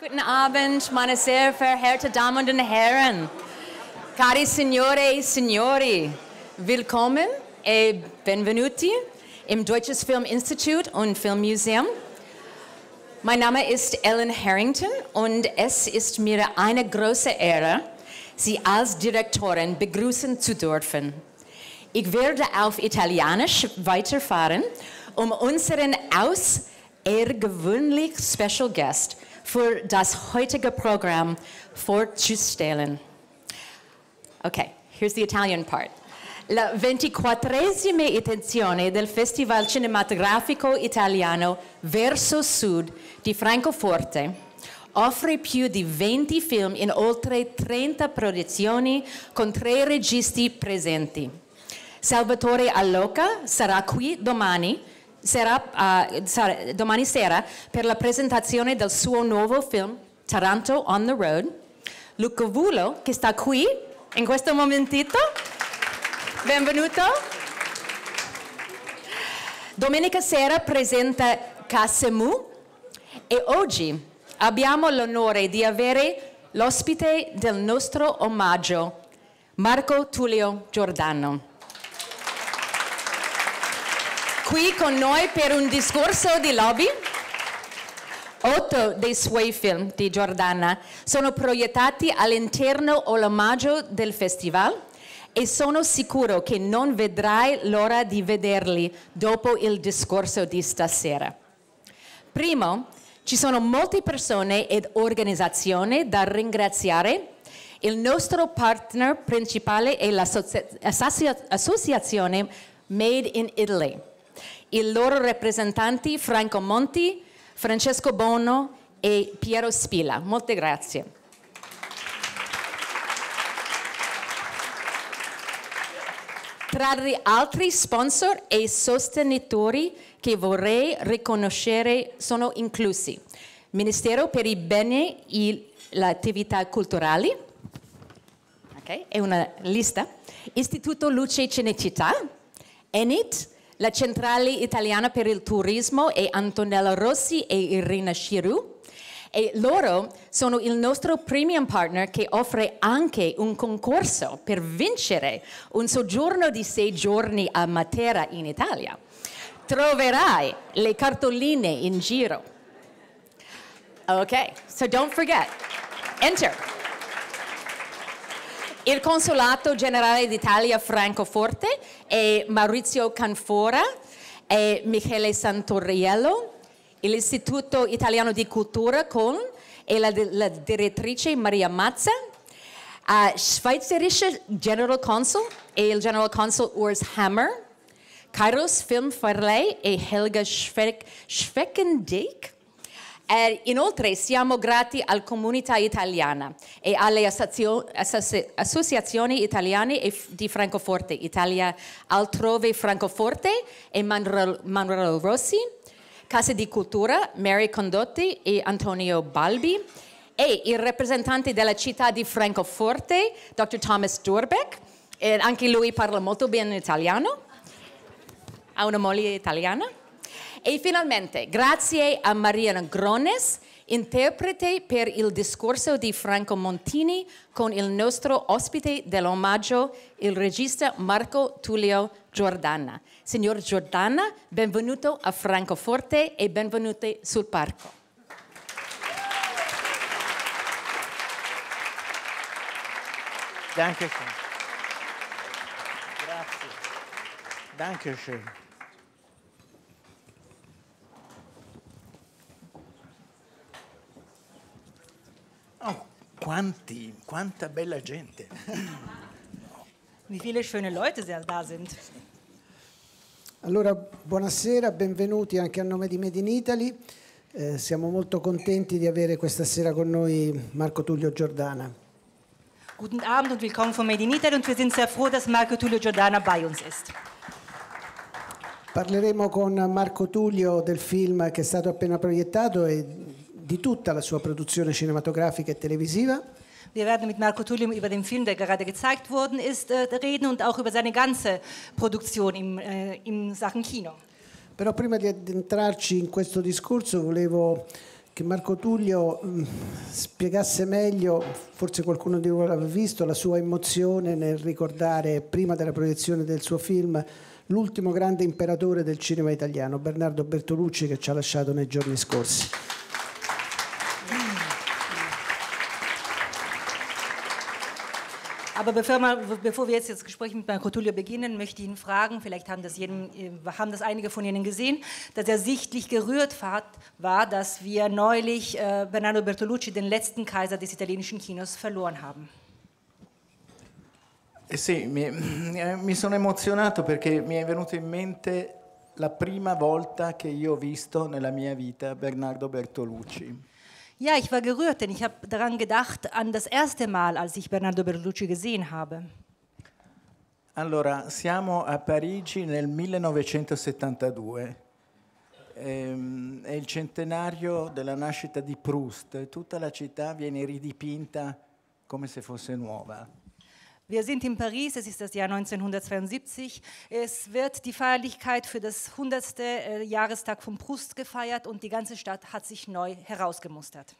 Guten Abend, meine sehr verehrten Damen und Herren. Cari Signore e Signori, willkommen e benvenuti im Deutsches Filminstitut und Filmmuseum. Mein Name ist Ellen Harrington und es ist mir eine große Ehre, Sie als Direktorin begrüßen zu dürfen. Ich werde auf Italienisch weiterfahren, um unseren außergewöhnlich Special Guest – für das heutige Programm vorzustellen. Okay, here's the Italian part. La ventiquattresima edizione del Festival Cinematografico Italiano Verso Sud di Francoforte offre più di 20 film in oltre 30 produzioni con tre registi presenti. Salvatore Alloca sarà qui domani sarà, uh, sarà, domani sera per la presentazione del suo nuovo film Taranto on the Road. Luca Vulo, che sta qui in questo momentito, benvenuto. Domenica sera presenta Casemu e oggi abbiamo l'onore di avere l'ospite del nostro omaggio, Marco Tullio Giordano qui con noi per un discorso di lobby. Otto dei suoi film di Giordana sono proiettati all'interno o l'omaggio del festival e sono sicuro che non vedrai l'ora di vederli dopo il discorso di stasera. Primo, ci sono molte persone ed organizzazioni da ringraziare. Il nostro partner principale è l'associazione Made in Italy i loro rappresentanti Franco Monti, Francesco Bono e Piero Spila. Molte grazie. Tra gli altri sponsor e sostenitori che vorrei riconoscere sono inclusi Ministero per i beni e le attività culturali, okay, è una lista, Istituto Luce Cinecittà, Enit, la Centrale Italiana per il Turismo è Antonella Rossi e Irina Shiru e loro sono il nostro premium partner che offre anche un concorso per vincere un soggiorno di sei giorni a Matera in Italia. Troverai le cartoline in giro. Ok, so don't forget, enter. Il Consolato Generale d'Italia Francoforte e Maurizio Canfora e Michele Santoriello, l'Istituto Italiano di Cultura con e la, la direttrice Maria Mazza, uh, Schweizerische General Consul e il General Consul Urs Hammer, Kairos Film Verleih e Helga Schweckendijk, e eh, inoltre siamo grati alla comunità italiana e alle associazioni italiane di Francoforte, Italia Altrove Francoforte e Manuel Rossi, Casa di Cultura, Mary Condotti e Antonio Balbi e il rappresentante della città di Francoforte, Dr. Thomas Durbeck, eh, anche lui parla molto bene italiano, ha una moglie italiana. E finalmente, grazie a Mariana Grones, interprete per il discorso di Franco Montini con il nostro ospite dell'omaggio, il regista Marco Tullio Giordana. Signor Giordana, benvenuto a Francoforte e benvenuti sul parco. Danke schön. Grazie. Danke schön. quanti, quanta bella gente. Wie viele schöne Leute da sind. Allora, buonasera, benvenuti anche a nome di Made in Italy. Eh, siamo molto contenti di avere questa sera con noi Marco Tullio Giordana. Guten Abend und willkommen von Made in Italy und wir sind sehr froh, dass Marco Tullio Giordana bei uns ist. Parleremo con Marco Tullio del film che è stato appena proiettato e di tutta la sua produzione cinematografica e televisiva. Wir werden mit Marco Tullium über den Film, der gerade gezeigt worden ist, äh, reden und auch über seine ganze Produktion im, äh, in Sachen Kino. Però prima di addentrarci in questo discorso volevo che Marco Tullio mm, spiegasse meglio, forse qualcuno di voi l'ha visto, la sua emozione nel ricordare prima della proiezione del suo film l'ultimo grande imperatore del cinema italiano, Bernardo Bertolucci, che ci ha lasciato nei giorni scorsi. Aber bevor, mal, bevor, wir jetzt das Gespräch mit Herrn Cotulio beginnen, möchte ich ihn fragen, vielleicht haben das, jeden, äh, haben das, einige von Ihnen gesehen, dass er sichtlich gerührt war, dass wir neulich äh, Bernardo Bertolucci, den letzten Kaiser des italienischen Kinos, verloren haben. Eh sì, mi, eh, mi sono emozionato perché mi è venuto in mente la prima volta che io ho visto nella mia vita Bernardo Bertolucci. Ja, ich war gerührt, denn ich habe daran gedacht, an das erste Mal, als ich Bernardo Bertolucci gesehen habe. Allora, siamo a Parigi nel 1972. Ehm, è il centenario della nascita di Proust. Tutta la città viene ridipinta come se fosse nuova. Wir sind in Paris, es ist das Jahr 1972. Es wird die Feierlichkeit für das 100. Äh, Jahrestag von Proust gefeiert und die ganze Stadt hat sich neu herausgemustert.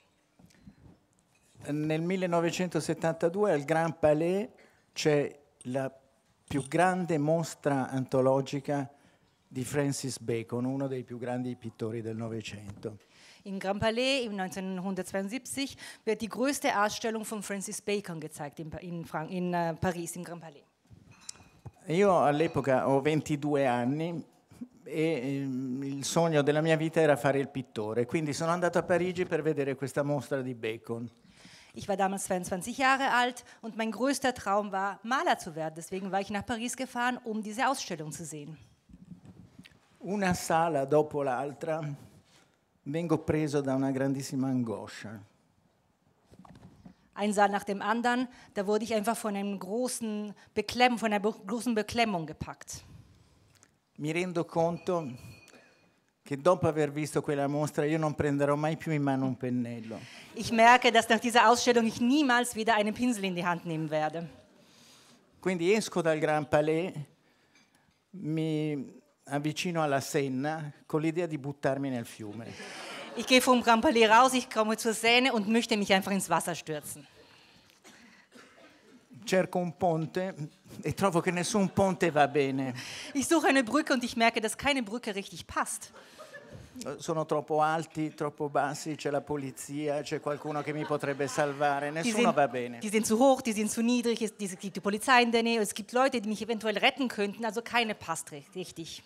Nel 1972 al Grand Palais c'è la più grande mostra antologica di Francis Bacon, uno dei più grandi pittori del Novecento. In Grand Palais im 1972 wird die größte Ausstellung von Francis Bacon gezeigt in, in, in uh, Paris, im Grand Palais. Io all'epoca ho 22 anni e ehm, il sogno della mia vita era fare il pittore, quindi sono andato a Parigi per vedere questa mostra di Bacon. Ich war damals 22 Jahre alt und mein größter Traum war, Maler zu werden. Deswegen war ich nach Paris gefahren, um diese Ausstellung zu sehen. Una sala dopo l'altra vengo preso da una grandissima angoscia. Ein Saal nach dem anderen, da wurde ich einfach von einem großen Beklemm, von einer großen Beklemmung gepackt. Mi rendo conto che dopo aver visto quella mostra io non prenderò mai più in mano un pennello. Ich merke, dass nach dieser Ausstellung ich niemals wieder einen Pinsel in die Hand nehmen werde. Quindi esco dal Grand Palais, mi Eh, vicino alla Senna con l'idea di buttarmi nel fiume. Ich gehe vom Trampolin raus, ich komme zur Seine und möchte mich einfach ins Wasser stürzen. Cerco un ponte e trovo che nessun ponte va bene. Ich suche eine Brücke und ich merke, dass keine Brücke richtig passt. sono troppo alti, troppo bassi, c'è la polizia, c'è qualcuno che mi potrebbe salvare, nessuno sind, va bene. Die sind zu hoch, die sind zu niedrig, es, es gibt die Polizei in der Nähe, es gibt Leute, die mich eventuell retten könnten, also keine passt richtig.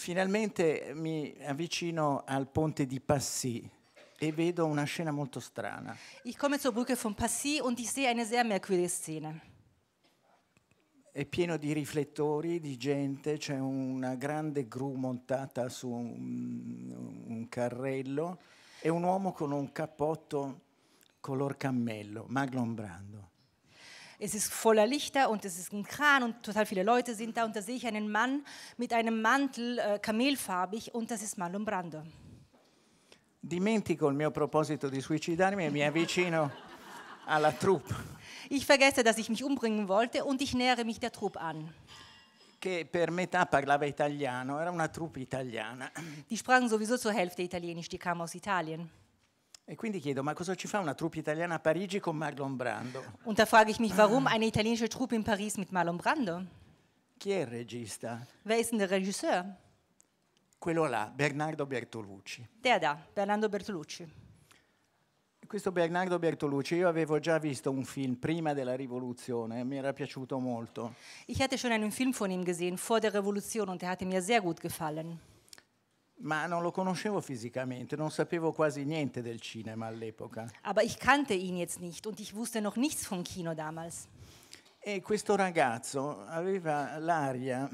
Finalmente mi avvicino al ponte di Passy e vedo una scena molto strana. Ich komme zur Brücke von Passy und ich sehe eine sehr merkwürdige Szene. È pieno di riflettori, di gente, c'è una grande gru montata su un, un carrello e un uomo con un cappotto color cammello, Maglon Brando. es ist voller Lichter und es ist ein Kran und total viele Leute sind da und da sehe ich einen Mann mit einem Mantel äh, kamelfarbig und das ist Marlon Brando. Dimentico il mio proposito di suicidarmi e mi avvicino alla troupe. Ich vergesse, dass ich mich umbringen wollte und ich nähere mich der Truppe an. Che per metà parlava italiano, era una troupe italiana. Die sprachen sowieso zur Hälfte italienisch, die kamen aus Italien. E quindi chiedo, ma cosa ci fa una troupe italiana a Parigi con Marlon Brando? Und da frage ich mich, warum eine italienische Truppe in Paris mit Marlon Brando? Chi è il regista? Wer ist denn der Regisseur? Quello là, Bernardo Bertolucci. Der da, Bernardo Bertolucci. Questo Bernardo Bertolucci, io avevo già visto un film prima della rivoluzione, mi era piaciuto molto. Ich hatte schon einen Film von ihm gesehen, vor der Revolution, und der hatte mir sehr gut gefallen. Ma non lo conoscevo fisicamente, non sapevo quasi niente del cinema all'epoca. Aber ich kannte ihn jetzt nicht und ich wusste noch nichts vom Kino damals. E questo ragazzo aveva l'aria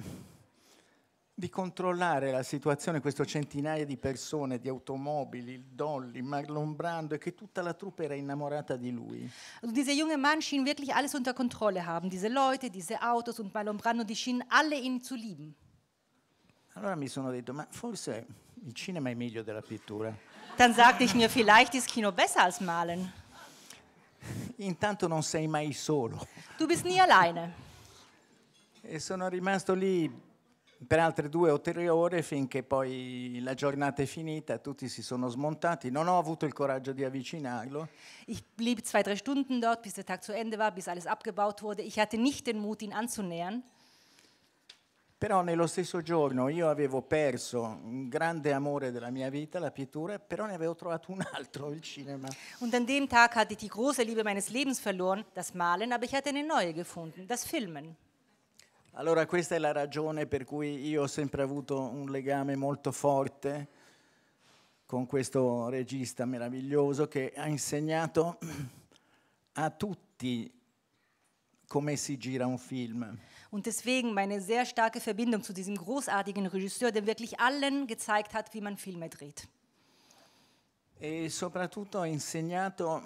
di controllare la situazione, questo centinaia di persone, di automobili, il Dolly, Marlon Brando e che tutta la troupe era innamorata di lui. Questo dieser junge Mann schien wirklich alles unter Kontrolle haben, diese Leute, diese Autos und Marlon Brando, die schienen alle ihn zu lieben. Allora mi sono detto, ma forse il cinema è meglio della pittura. Dann sagte ich mir, vielleicht ist Kino besser als Malen. Intanto non sei mai solo. Du bist nie alleine. E sono rimasto lì per altre due o tre ore finché poi la giornata è finita, tutti si sono smontati, non ho avuto il coraggio di avvicinarlo. Ich blieb zwei, drei Stunden dort, bis der Tag zu Ende war, bis alles abgebaut wurde. Ich hatte nicht den Mut, ihn anzunähern. Però nello stesso giorno io avevo perso un grande amore della mia vita, la pittura, però ne avevo trovato un altro, il cinema. Und an dem Tag hatte ich die große Liebe meines Lebens verloren, das Malen, aber ich hatte eine neue gefunden, das Filmen. Allora questa è la ragione per cui io ho sempre avuto un legame molto forte con questo regista meraviglioso che ha insegnato a tutti come si gira un film. Und deswegen meine sehr starke Verbindung zu diesem großartigen Regisseur, der wirklich allen gezeigt hat, wie man Filme dreht. E soprattutto ha insegnato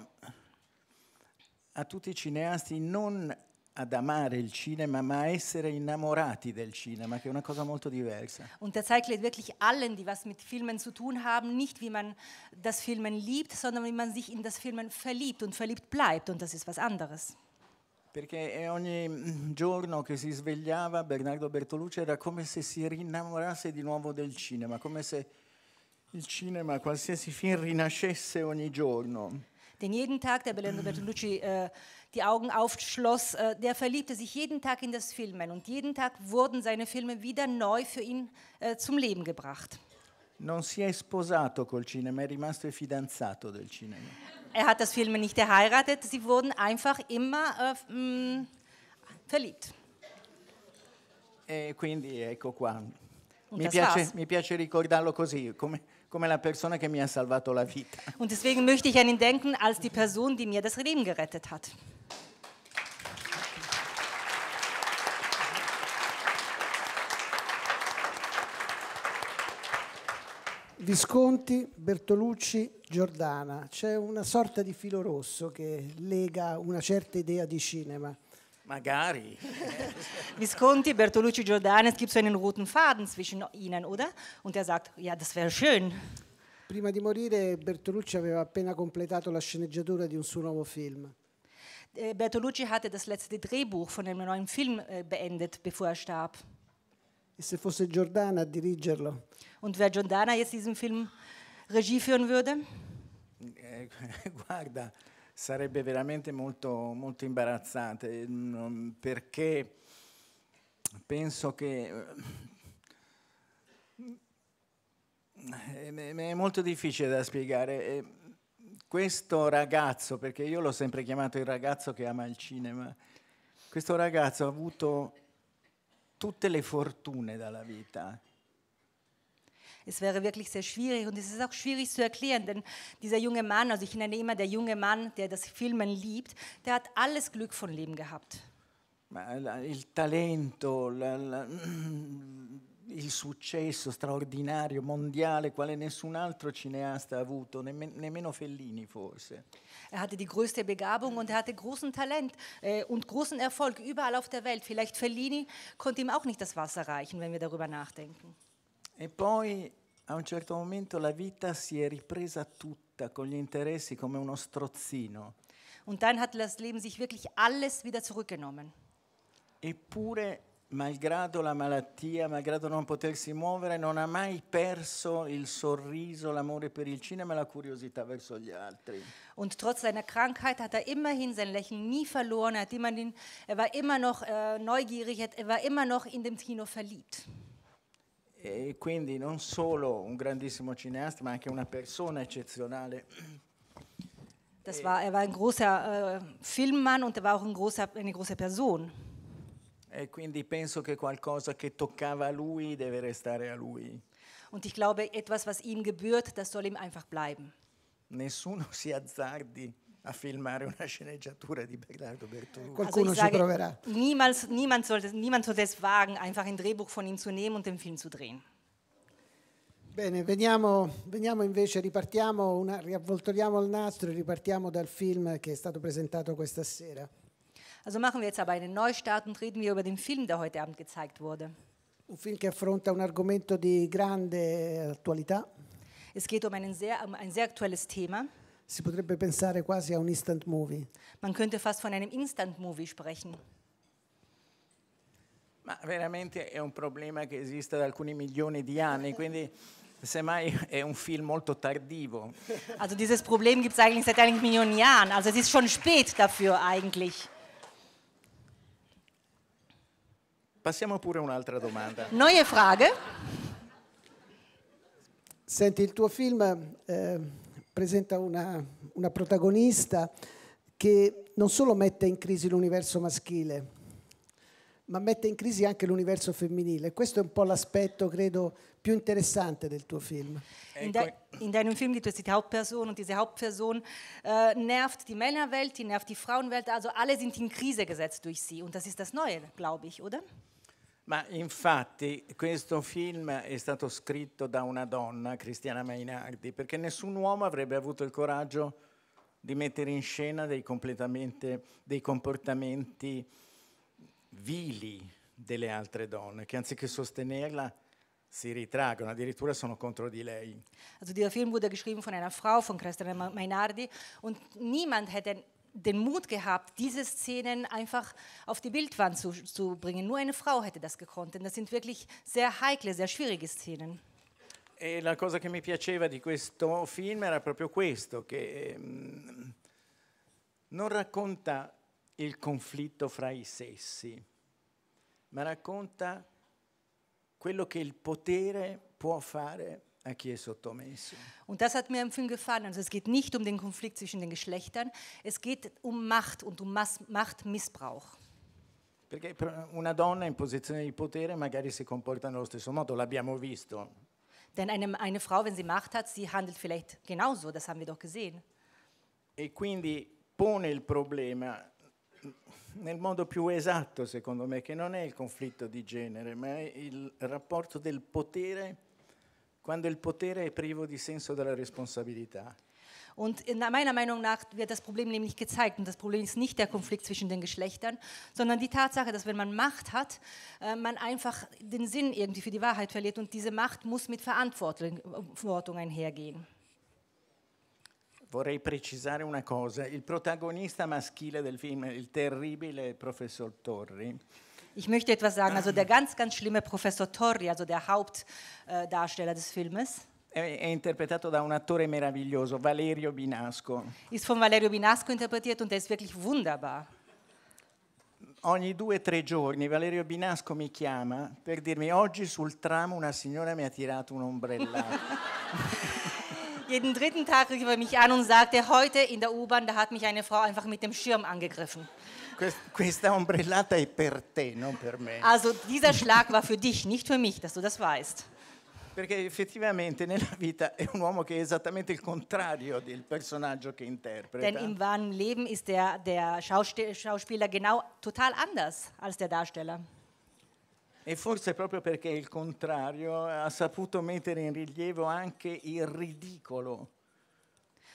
a tutti i cineasti non ad amare il cinema, ma a essere innamorati del cinema, che è una cosa molto diversa. Und er zeigt wirklich allen, die was mit Filmen zu tun haben, nicht wie man das Filmen liebt, sondern wie man sich in das Filmen verliebt und verliebt bleibt und das ist was anderes. perché ogni mm, giorno che si svegliava Bernardo Bertolucci era come se si rinnamorasse di nuovo del cinema, come se il cinema, qualsiasi film, rinascesse ogni giorno. Denn jeden Tag, der Bernardo Bertolucci äh, die Augen aufschloss, äh, der verliebte sich jeden Tag in das Filmen und jeden Tag wurden seine Filme wieder neu für ihn äh, zum Leben gebracht. Non si è sposato col cinema, è rimasto fidanzato del cinema. er hat das Film nicht geheiratet, sie wurden einfach immer äh, mh, mm, verliebt. E quindi ecco qua. Mi piace, mi piace, ricordarlo così, come, come, la persona che mi ha salvato la vita. Und deswegen möchte ich an ihn denken als die Person, die mir das Leben gerettet hat. Visconti, Bertolucci, Giordana, c'è una sorta di filo rosso che lega una certa idea di cinema. Magari. Visconti, Bertolucci, Giordana, es gibt so einen roten Faden zwischen ihnen, oder? Und er sagt, ja, das wäre schön. Prima di morire Bertolucci aveva appena completato la sceneggiatura di un suo nuovo film. Äh, Bertolucci hatte das letzte Drehbuch von einem neuen Film äh, beendet, bevor er starb. E se fosse Giordana a dirigerlo? Und wäre Giordana jetzt diesen Film Regie führen würde? Eh, guarda, sarebbe veramente molto, molto imbarazzante perché penso che eh, è molto difficile da spiegare. Eh, questo ragazzo, perché io l'ho sempre chiamato il ragazzo che ama il cinema, questo ragazzo ha avuto tutte le fortune dalla vita Es wäre wirklich sehr schwierig und es ist auch schwierig zu erklären, denn dieser junge Mann, also ich nenne immer der junge Mann, der das Filmen liebt, der hat alles Glück von Leben gehabt. Il talento, la, la, il successo straordinario, mondiale, quale nessun altro cineasta ha avuto, nemmeno Fellini forse. Er hatte die größte Begabung und er hatte großen Talent äh, und großen Erfolg überall auf der Welt. Vielleicht Fellini konnte ihm auch nicht das Wasser reichen, wenn wir darüber nachdenken. E poi a un certo momento la vita si è ripresa tutta con gli interessi come uno strozzino. Und dann hat das Leben sich wirklich alles wieder zurückgenommen. Eppure, malgrado la malattia, malgrado non potersi muovere, non ha mai perso il sorriso, l'amore per il cinema e la curiosità verso gli altri. Und trotz seiner Krankheit hat er immerhin sein Lächeln nie verloren, er, hat immerhin, er war immer noch äh, neugierig, er, er war immer noch in dem Kino verliebt e quindi non solo un grandissimo cineasta, ma anche una persona eccezionale. Das war, er war ein großer äh, Filmmann und er war auch ein großer, eine große Person. E quindi penso che qualcosa che toccava a lui deve restare a lui. Und ich glaube, etwas, was ihm gebührt, das soll ihm einfach bleiben. Nessuno si azzardi a filmare una sceneggiatura di Bernardo Bertolucci. Qualcuno ci proverà. Niemals, niemand, sollte, niemand sollte es wagen, einfach ein Drehbuch von ihm zu nehmen und den Film zu drehen. Bene, veniamo, veniamo invece, ripartiamo, una, riavvoltoriamo il nastro e ripartiamo dal film che è stato presentato questa sera. Also machen wir jetzt aber einen Neustart und reden wir über den Film, der heute Abend gezeigt wurde. Un film che affronta un argomento di grande eh, attualità. Es geht um, sehr, um ein sehr aktuelles Thema. Si potrebbe pensare quasi a un instant movie. Man könnte fast von einem instant movie sprechen. Ma veramente è un problema che esiste da alcuni milioni di anni, quindi semmai è un film molto tardivo. Also dieses Problem gibt es eigentlich seit einigen Millionen Jahren, also es ist schon spät dafür eigentlich. Passiamo pure a un'altra domanda. Neue Frage. Senti, il tuo film eh, presenta una, una protagonista che non solo mette in crisi l'universo maschile, ma mette in crisi anche l'universo femminile. Questo è un po' l'aspetto, credo, più interessante del tuo Film. Eh, in, de in, deinem Film gibt es die Hauptperson und diese Hauptperson äh, nervt die Männerwelt, die nervt die Frauenwelt, also alle sind in Krise gesetzt durch sie und das ist das Neue, glaube ich, oder? Ma infatti questo film è stato scritto da una donna, Cristiana Mainardi, perché nessun uomo avrebbe avuto il coraggio di mettere in scena dei, dei comportamenti vili delle altre donne, che anziché sostenerla si ritraggono, addirittura sono contro di lei. Also dieser Film wurde geschrieben von einer Frau, von Christiane Meinardi und niemand hätte den Mut gehabt, diese Szenen einfach auf die Bildwand zu, zu bringen. Nur eine Frau hätte das gekonnt, denn das sind wirklich sehr heikle, sehr schwierige Szenen. E la cosa che mi piaceva di questo film era proprio questo, che ehm, non racconta il conflitto fra i sessi, ma racconta quello che il potere può fare a chi è sottomesso. Und das hat mir im Film gefallen. Also es geht nicht um den Konflikt zwischen den Geschlechtern, es geht um Macht und um Mas Machtmissbrauch. Perché una donna in posizione di potere magari si comporta nello stesso modo, l'abbiamo visto. Denn eine, eine Frau, wenn sie Macht hat, sie handelt vielleicht genauso, das haben wir doch gesehen. E quindi pone il problema nel modo più esatto, secondo me, che non è il conflitto di genere, ma è il rapporto del potere quando il potere è privo di senso della responsabilità. Und in meiner Meinung nach wird das Problem nämlich gezeigt. Und das Problem ist nicht der Konflikt zwischen den Geschlechtern, sondern die Tatsache, dass wenn man Macht hat, äh, man einfach den Sinn irgendwie für die Wahrheit verliert. Und diese Macht muss mit Verantwortung einhergehen. Vorrei precisare una cosa. Il protagonista maschile del film, il terribile professor Torri, ich möchte etwas sagen. Also der ganz, ganz schlimme Professor Torri, also der Hauptdarsteller äh, des Filmes, è interpretato da un attore meraviglioso, Valerio Binasco. Ist von Valerio Binasco interpretiert und er ist wirklich wunderbar. Ogni due o tre giorni Valerio Binasco mi chiama per dirmi oggi sul tram una signora mi ha tirato un ombrellato. Jeden dritten Tag rief er mich an und sagte, heute in der U-Bahn, da hat mich eine Frau einfach mit dem Schirm angegriffen. questa ombrellata è per te, non per me. Also dieser Schlag war für dich, nicht für mich, dass du das weißt. Perché effettivamente nella vita è un uomo che è esattamente il contrario del personaggio che interpreta. Denn im wahren Leben ist der, der Schauspieler genau total anders als der Darsteller. E forse proprio perché il contrario ha saputo mettere in rilievo anche il ridicolo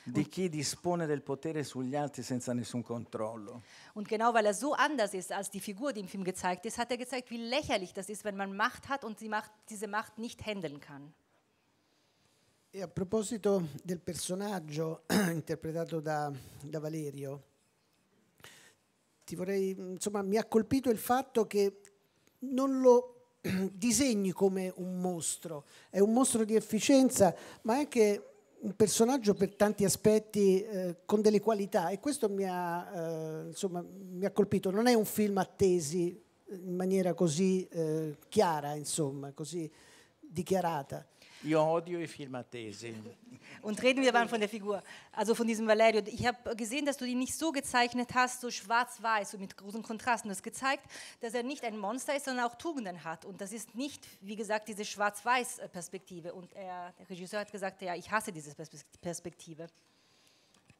di chi dispone del potere sugli altri senza nessun controllo. Und genau weil er so anders ist als die Figur, die im Film gezeigt ist, hat er gezeigt, wie lächerlich das ist, wenn man Macht hat und macht, diese Macht nicht handeln kann. E a proposito del personaggio interpretato da, da Valerio, vorrei, insomma, mi ha colpito il fatto che non lo disegni come un mostro, è un mostro di efficienza, ma anche un personaggio per tanti aspetti eh, con delle qualità e questo mi ha, eh, insomma, mi ha, colpito. Non è un film attesi eh, in maniera così eh, chiara, insomma, così dichiarata. Io odio i film Und reden wir dann von der Figur, also von diesem Valerio. Ich habe gesehen, dass du ihn nicht so gezeichnet hast, so schwarz-weiß und mit großen Kontrasten. Das gezeigt, dass er nicht ein Monster ist, sondern auch Tugenden hat. Und das ist nicht, wie gesagt, diese schwarz-weiß Perspektive. Und er, der Regisseur hat gesagt, ja, ich hasse diese Perspektive.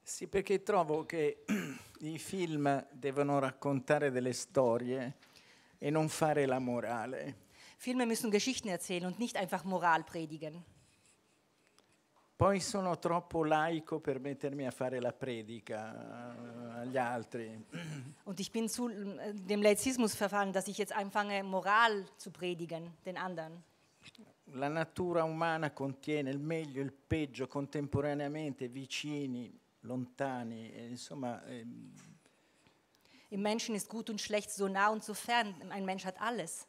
Sì, perché trovo che i film devono raccontare delle storie e non fare la morale. Filme müssen Geschichten erzählen und nicht einfach Moral predigen. Poi sono troppo laico per mettermi a fare la predica eh, agli altri. Und ich bin zu äh, dem Laizismus verfallen, dass ich jetzt anfange, Moral zu predigen den anderen. La natura umana contiene il meglio e il peggio contemporaneamente, vicini, lontani, e insomma. Ehm, Im Menschen ist gut und schlecht so nah und so fern. Ein Mensch hat alles.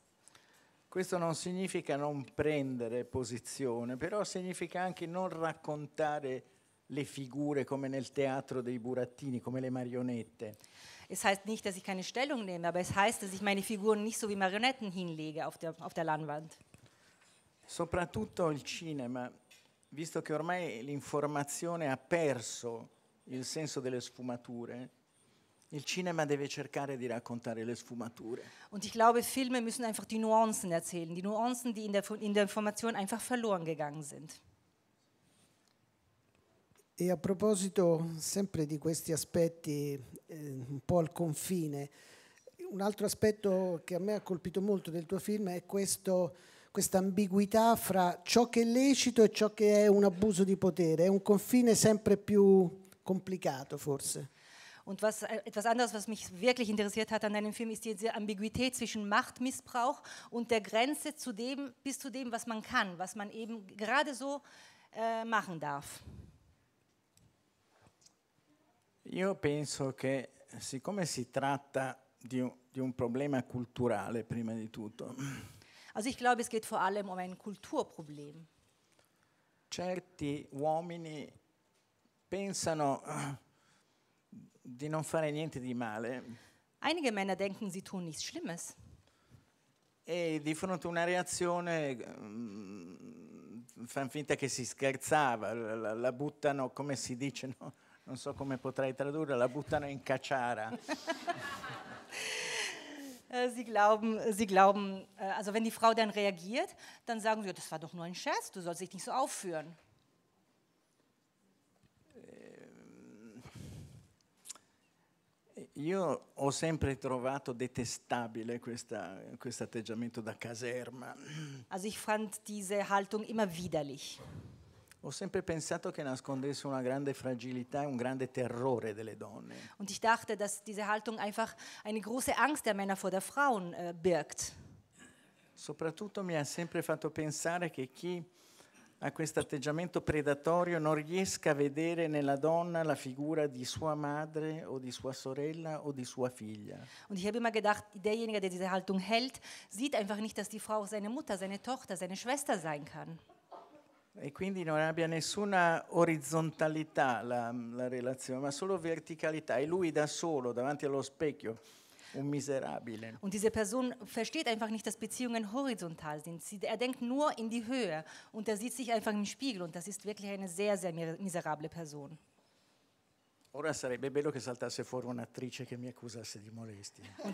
Questo non significa non prendere posizione, però significa anche non raccontare le figure come nel teatro dei burattini, come le marionette. Es heißt nicht, dass ich keine Stellung nehme, aber es heißt, dass ich meine Figuren nicht so wie Marionetten hinlege auf der, auf der Leinwand. Soprattutto il cinema, visto che ormai l'informazione ha perso il senso delle sfumature, il cinema deve cercare di raccontare le sfumature. Und ich glaube, Filme müssen einfach die Nuancen erzählen, die Nuancen, die in der, in der Information einfach verloren gegangen sind. E a proposito sempre di questi aspetti eh, un po' al confine, un altro aspetto che a me ha colpito molto del tuo film è questo questa ambiguità fra ciò che è lecito e ciò che è un abuso di potere, è un confine sempre più complicato forse. Und was, äh, etwas anderes, was mich wirklich interessiert hat an deinem Film, ist diese Ambiguität zwischen Machtmissbrauch und der Grenze zu dem, bis zu dem, was man kann, was man eben gerade so äh, machen darf. Io penso che siccome si tratta di un, di un problema culturale prima di tutto. Also ich glaube, es geht vor allem um ein Kulturproblem. Certi uomini pensano di non fare niente di male. Einige Männer denken, sie tun nichts Schlimmes. E di fronte a una reazione mm, fanno finta che si scherzava, la, la buttano, come si dice, no? non so come potrei tradurre, la buttano in cacciara. Äh, sie glauben, sie glauben, äh, also wenn die Frau dann reagiert, dann sagen sie, das war doch nur ein Scherz, du sollst dich nicht so aufführen. Io ho sempre trovato detestabile questa, questo atteggiamento da caserma. Also ich fand diese Haltung immer widerlich. Ho sempre pensato che nascondesse una grande fragilità e un grande terrore delle donne. Und ich dachte, dass diese Haltung einfach eine große Angst der Männer vor der Frauen äh, birgt. Soprattutto mi ha sempre fatto pensare che chi a questo atteggiamento predatorio non riesca a vedere nella donna la figura di sua madre o di sua sorella o di sua figlia. Und ich habe immer gedacht, derjenige, der diese Haltung hält, sieht einfach nicht, dass die Frau seine Mutter, seine Tochter, seine Schwester sein kann. E quindi non abbia nessuna orizzontalità la, la relazione, ma solo verticalità. E lui da solo, davanti allo specchio, und diese Person versteht einfach nicht, dass Beziehungen horizontal sind. Sie, er denkt nur in die Höhe und er sieht sich einfach im Spiegel und das ist wirklich eine sehr, sehr miserable Person. Und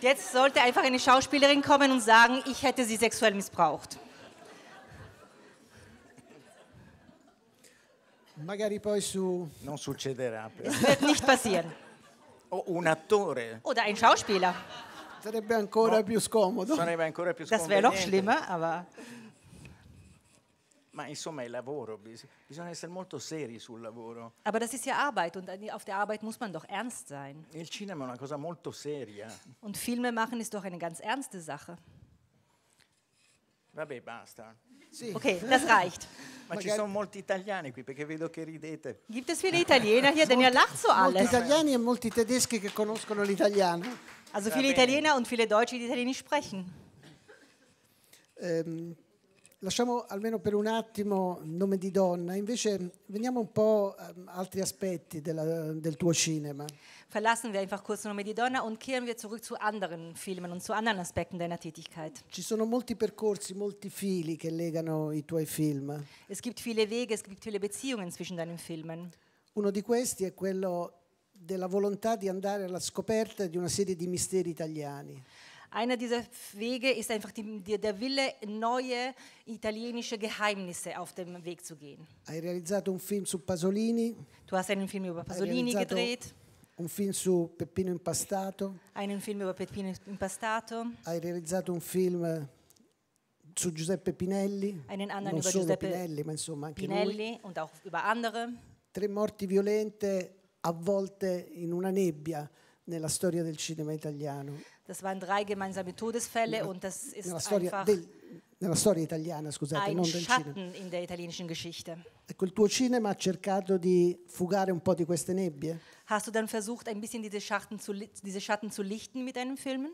jetzt sollte einfach eine Schauspielerin kommen und sagen, ich hätte sie sexuell missbraucht. Magari poi su... Non succederà. Però. Es wird nicht passieren un attore. Oder ein Schauspieler. Sarebbe ancora no. più scomodo. Sarebbe ancora più scomodo. Das wäre noch schlimmer, aber... Ma insomma è lavoro, bisogna essere molto seri sul lavoro. Aber das ist ja Arbeit und auf der Arbeit muss man doch ernst sein. Il cinema è una cosa molto seria. Und Filme machen ist doch eine ganz ernste Sache. Vabbè, basta. Sì. Ok, das reicht. Ma Magari... ci sono molti italiani qui perché vedo che ridete. Gibt es viele Italiener hier, denn ihr lacht so alle. Molti italiani e molti tedeschi che conoscono l'italiano. Also viele Italiener und viele Deutsche, die Italienisch sprechen. Ähm, Lasciamo almeno per un attimo nome di donna, invece veniamo un po' ehm, altri aspetti della, del tuo cinema. Verlassen wir einfach kurz nome di donna und kehren wir zurück zu anderen Filmen und zu anderen Aspekten deiner Tätigkeit. Ci sono molti percorsi, molti fili che legano i tuoi film. Es gibt viele Wege, es gibt viele Beziehungen zwischen deinen Filmen. Uno di questi è quello della volontà di andare alla scoperta di una serie di misteri italiani. Einer dieser Wege ist einfach die, der Wille, neue italienische Geheimnisse auf dem Weg zu gehen. Hai realizzato un film su Pasolini. Du hast einen Film über Pasolini gedreht. Un film su Peppino Impastato. Einen Film über Peppino Impastato. Hai realizzato un film su Giuseppe Pinelli. Einen anderen non über solo Giuseppe Pinelli, ma insomma anche Pinelli lui. und auch über andere. Tre morti violente avvolte in una nebbia nella storia del cinema italiano. Das waren drei gemeinsame Todesfälle und das ist nella storia, einfach del, nella storia italiana, scusate, ein non del cinema. Schatten in der italienischen Geschichte. Ecco, il tuo cinema ha cercato di fugare un po' di queste nebbie? Hast du dann versucht, ein bisschen diese Schatten zu, diese Schatten zu lichten mit deinen Filmen?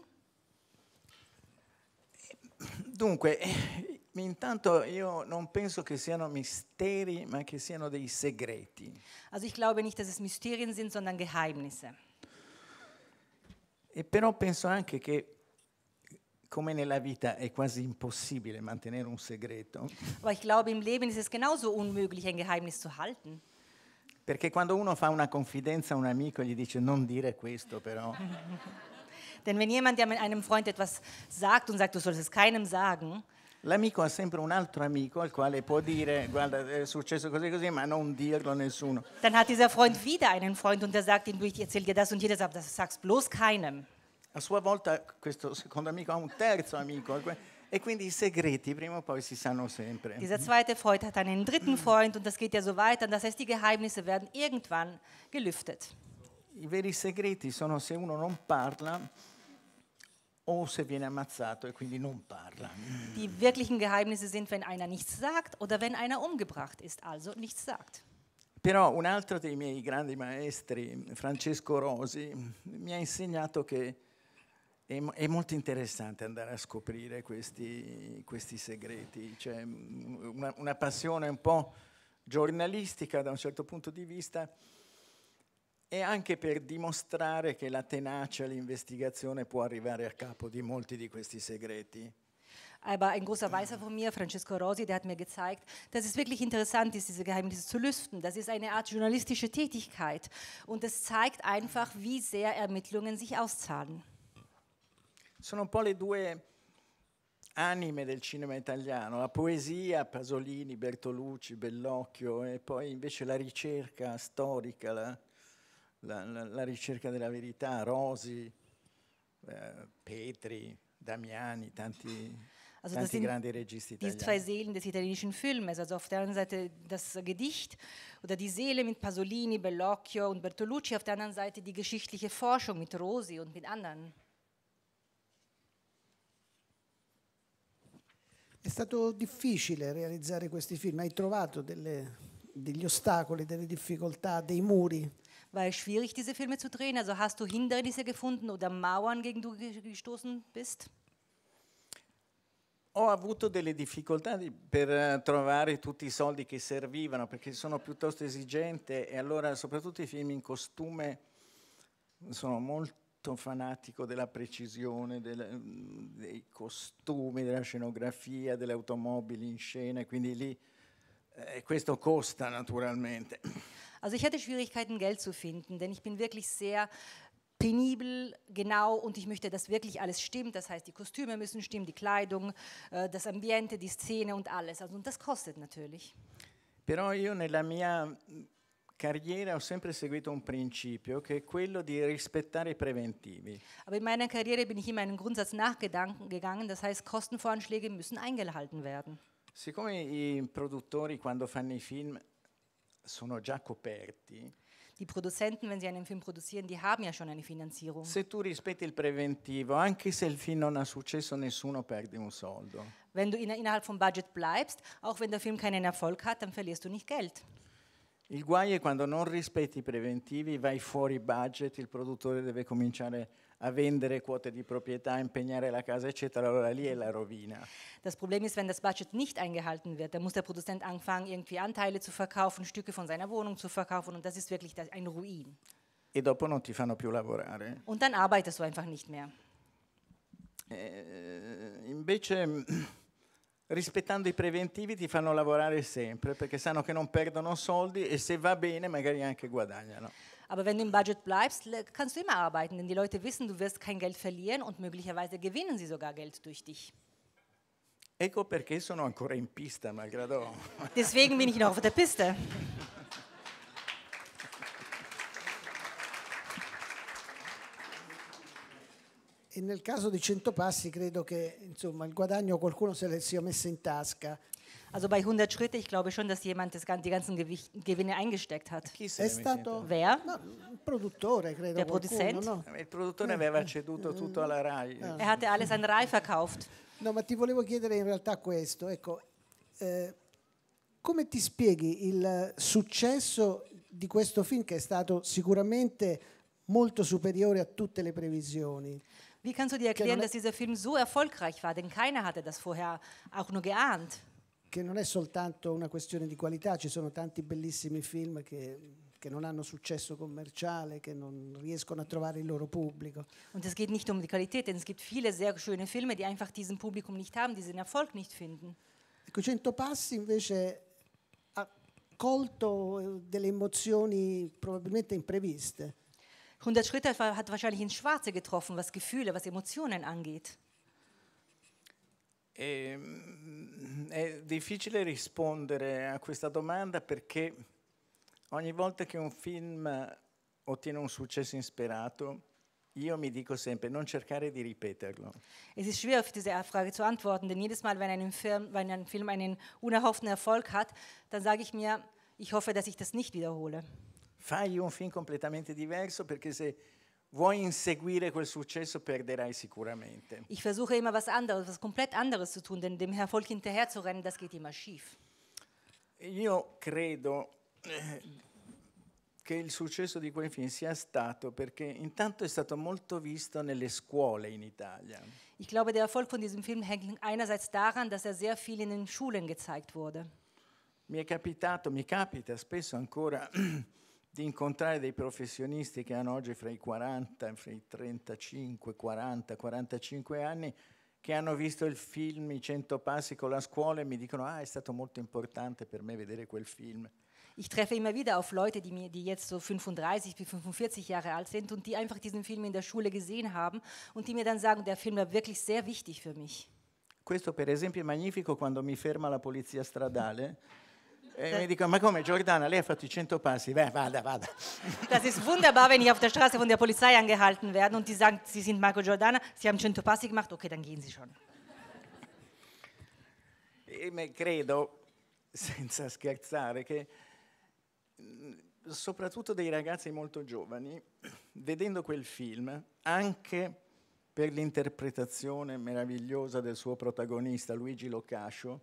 Dunque, eh, intanto io non penso che siano misteri, ma che siano dei segreti. Also ich glaube nicht, dass es Mysterien sind, sondern Geheimnisse. E però penso anche che come nella vita è quasi impossibile mantenere un segreto. Aber ich glaube, im Leben ist es genauso unmöglich, ein Geheimnis zu halten. Perché quando uno fa una confidenza a un amico e gli dice non dire questo però. Denn wenn jemand ja mit einem Freund etwas sagt und sagt, du sollst es keinem sagen, l'amico ha sempre un altro amico al quale può dire guarda è successo così così ma non dirlo a nessuno. Dann hat dieser Freund wieder einen Freund und der sagt ihm du ich erzähl dir das und jedes, aber das sagst bloß keinem. A sua volta questo secondo amico ha un terzo amico e quindi i segreti prima o poi si sanno sempre. Dieser zweite Freund hat einen dritten Freund und das geht ja so weiter, das heißt die Geheimnisse werden irgendwann gelüftet. I veri segreti sono se uno non parla o se viene ammazzato e quindi non parla. Die wirklichen Geheimnisse sind, wenn einer nichts sagt oder wenn einer umgebracht ist, also nichts sagt. Però un altro dei miei grandi maestri, Francesco Rosi, mi ha insegnato che è, molto interessante andare a scoprire questi, questi segreti. cioè una, una passione un po' giornalistica da un certo punto di vista, e anche per dimostrare che la tenacia all'investigazione può arrivare a capo di molti di questi segreti. Aber ein großer Weiser von mir, Francesco Rosi, der hat mir gezeigt, dass es wirklich interessant ist, diese Geheimnisse zu lüften. Das ist eine Art journalistische Tätigkeit und es zeigt einfach, wie sehr Ermittlungen sich auszahlen. Sono un po' le due anime del cinema italiano, la poesia, Pasolini, Bertolucci, Bellocchio e poi invece la ricerca storica, la la, la, la ricerca della verità, Rosi, äh, Petri, Damiani, tanti, also das sind diese zwei Seelen des italienischen Filmes. Also auf der einen Seite das Gedicht oder die Seele mit Pasolini, Bellocchio und Bertolucci, auf der anderen Seite die geschichtliche Forschung mit Rosi und mit anderen. È stato difficile realizzare questi film, hai trovato delle, degli ostacoli, delle difficoltà, dei muri? war es schwierig, diese Filme zu drehen? Also hast du Hindernisse gefunden oder Mauern, gegen die du gestoßen bist? Ho avuto delle difficoltà di, per eh, trovare tutti i soldi che servivano perché sono piuttosto esigente e allora soprattutto i film in costume sono molto fanatico della precisione, del, dei costumi, della scenografia, delle automobili in scena, quindi lì eh, questo costa naturalmente. Also ich hatte Schwierigkeiten, Geld zu finden, denn ich bin wirklich sehr penibel, genau und ich möchte, dass wirklich alles stimmt. Das heißt, die Kostüme müssen stimmen, die Kleidung, äh, das Ambiente, die Szene und alles. Also, und das kostet natürlich. Però io nella mia mm, carriera ho sempre seguito un principio che è quello di rispettare i preventivi. Aber in meiner Karriere bin ich immer einen Grundsatz nachgegangen, das heißt, Kostenvoranschläge müssen eingehalten werden. Siccome i produttori quando fanno i film sono già coperti. Die Produzenten, wenn sie einen Film produzieren, die haben ja schon eine Finanzierung. Se tu rispetti il preventivo, anche se il film non ha successo, nessuno perde un soldo. Wenn du innerhalb vom Budget bleibst, auch wenn der Film keinen Erfolg hat, dann verlierst du nicht Geld. Il guaio è quando non rispetti i preventivi, vai fuori budget, il produttore deve cominciare a a vendere quote di proprietà, a impegnare la casa, eccetera, allora lì è la rovina. Das Problem ist, wenn das Budget nicht eingehalten wird, dann muss der Produzent anfangen, irgendwie Anteile zu verkaufen, Stücke von seiner Wohnung zu verkaufen und das ist wirklich ein Ruin. E dopo non ti fanno più lavorare. Und dann arbeitest du einfach nicht mehr. Eh, invece rispettando i preventivi ti fanno lavorare sempre perché sanno che non perdono soldi e se va bene magari anche guadagnano. Aber wenn du im Budget bleibst, kannst du immer arbeiten, denn die Leute wissen, du wirst kein Geld verlieren und möglicherweise gewinnen sie sogar Geld durch dich. Ecco perché sono ancora in pista, malgrado. Deswegen bin ich noch auf der Piste. E nel caso di 100 passi credo che insomma, il guadagno qualcuno se l'è sia messo in tasca also bei 100 Schritte, ich glaube schon, dass jemand das, die ganzen Gewicht, Gewinne eingesteckt hat. Ne Wer? no, il produttore, credo. Der qualcuno, Produzent? produttore aveva ceduto tutto alla RAI. Eh. Er hatte alles an Rai verkauft. No, ma ti volevo chiedere in realtà questo, ecco, eh, come ti spieghi il successo di questo film che è stato sicuramente molto superiore a tutte le previsioni? Wie kannst du dir erklären, dass dieser Film so erfolgreich war? Denn keiner hatte das vorher auch nur geahnt. che non è soltanto una questione di qualità, ci sono tanti bellissimi film che, che non hanno successo commerciale, che non riescono a trovare il loro pubblico. Und es geht nicht um die Qualität, denn es gibt viele sehr schöne Filme, die einfach diesen Publikum nicht haben, diesen Erfolg nicht finden. Ecco, Cento Passi invece ha colto eh, delle emozioni probabilmente impreviste. 100 Schritte hat wahrscheinlich ins Schwarze getroffen, was Gefühle, was Emotionen angeht. Eh, è difficile rispondere a questa domanda perché ogni volta che un film ottiene un successo insperato, io mi dico sempre, non cercare di ripeterlo. È ist schwer, auf diese Frage zu antworten, denn jedes Mal, wenn ein Film, wenn ein Film einen unerhofften Erfolg hat, dann sage ich mir, ich hoffe, dass ich das nicht wiederhole. Fai un film completamente diverso perché se vuoi inseguire quel successo, perderai sicuramente. Ich versuche immer was anderes, was komplett anderes zu tun, denn dem Erfolg hinterherzurennen, das geht immer schief. Io credo eh, che il successo di quel film sia stato perché intanto è stato molto visto nelle scuole in Italia. Ich glaube, der Erfolg von diesem Film hängt einerseits daran, dass er sehr viel in den Schulen gezeigt wurde. Mi è capitato, mi capita spesso ancora di incontrare dei professionisti che hanno oggi fra i 40, fra i 35, 40, 45 anni, che hanno visto il film I 100 passi con la scuola e mi dicono, ah, è stato molto importante per me vedere quel film. Ich treffe immer wieder auf Leute, die, mir, die jetzt so 35 bis 45 Jahre alt sind und die einfach diesen Film in der Schule gesehen haben und die mir dann sagen, der Film war wirklich sehr wichtig für mich. Questo per esempio è magnifico quando mi ferma la polizia stradale e mi dicono, ma come Giordana, lei ha fatto i 100 passi, Beh, vada, vada. Das ist wunderbar, wenn ich auf der Straße von der Polizei angehalten werde und die sagen, Sie sind Marco Giordana, Sie haben 100 passi gemacht, okay, dann gehen Sie schon. E credo, senza scherzare, che soprattutto dei ragazzi molto giovani, vedendo quel film, anche per l'interpretazione meravigliosa del suo protagonista Luigi Locascio,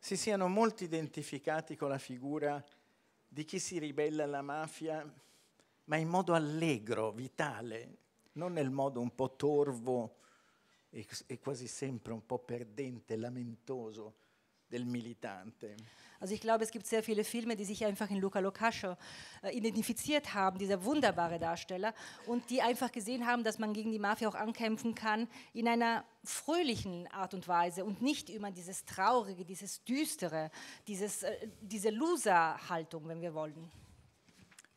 si siano molto identificati con la figura di chi si ribella alla mafia, ma in modo allegro, vitale, non nel modo un po' torvo e, quasi sempre un po' perdente, lamentoso del militante. Also ich glaube, es gibt sehr viele Filme, die sich einfach in Luca Locascio äh, identifiziert haben, dieser wunderbare Darsteller, und die einfach gesehen haben, dass man gegen die Mafia auch ankämpfen kann in einer fröhlichen Art und Weise und nicht immer dieses Traurige, dieses Düstere, dieses, äh, diese Loser-Haltung, wenn wir wollen.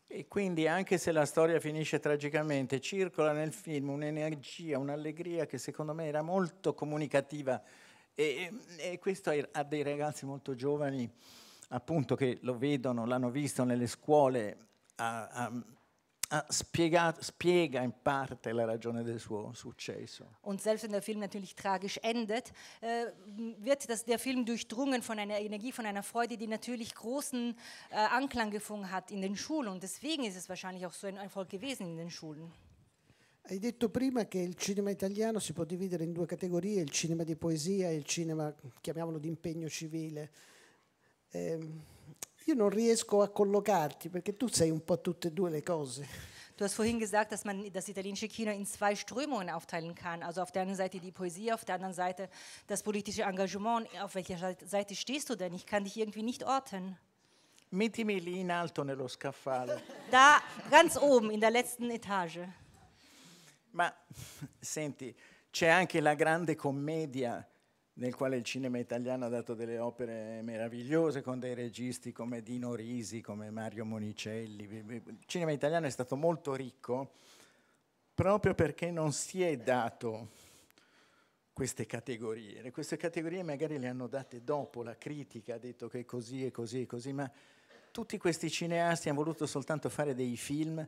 E quindi anche se la storia finisce tragicamente, circola nel film un'energia, un'allegria che secondo me era molto comunicativa E, e, e questo a dei ragazzi molto giovani, appunto, che lo vedono, l'hanno visto nelle scuole, a, a, Spiega, spiega in parte la ragione del suo successo. Und selbst wenn der Film natürlich tragisch endet, äh, wird das, der Film durchdrungen von einer Energie, von einer Freude, die natürlich großen äh, Anklang gefunden hat in den Schulen. Und deswegen ist es wahrscheinlich auch so ein Erfolg gewesen in den Schulen. Hai detto prima che il cinema italiano si può dividere in due categorie, il cinema di poesia e il cinema, chiamiamolo, di impegno civile. Eh, io non riesco a collocarti perché tu sei un po' tutte e due le cose. Du hast vorhin gesagt, dass man das italienische Kino in zwei Strömungen aufteilen kann. Also auf der einen Seite die Poesie, auf der anderen Seite das politische Engagement. Auf welcher Seite stehst du denn? Ich kann dich irgendwie nicht orten. Mettimi lì in alto nello scaffale. Da, ganz oben, in der letzten Etage. Ma senti, c'è anche la grande commedia nel quale il cinema italiano ha dato delle opere meravigliose con dei registi come Dino Risi, come Mario Monicelli. Il cinema italiano è stato molto ricco proprio perché non si è dato queste categorie. Queste categorie magari le hanno date dopo, la critica ha detto che è così e così e così, ma tutti questi cineasti hanno voluto soltanto fare dei film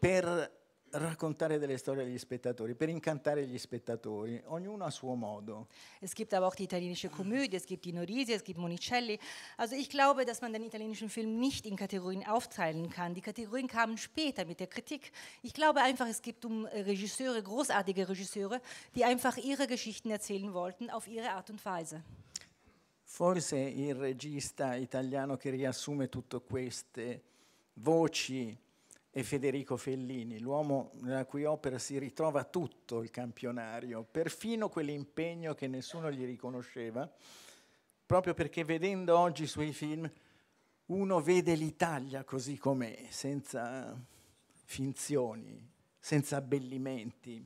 per raccontare delle storie agli spettatori, per incantare gli spettatori, ognuno a suo modo. Es gibt aber auch die italienische Komödie, es gibt die Norisi, es gibt Monicelli. Also ich glaube, dass man den italienischen Film nicht in Kategorien aufteilen kann. Die Kategorien kamen später mit der Kritik. Ich glaube einfach, es gibt um äh, Regisseure, großartige Regisseure, die einfach ihre Geschichten erzählen wollten auf ihre Art und Weise. Forse il regista italiano che riassume tutte queste voci e Federico Fellini, l'uomo nella cui opera si ritrova tutto il campionario, perfino quell'impegno che nessuno gli riconosceva, proprio perché vedendo oggi i suoi film uno vede l'Italia così com'è, senza finzioni, senza abbellimenti.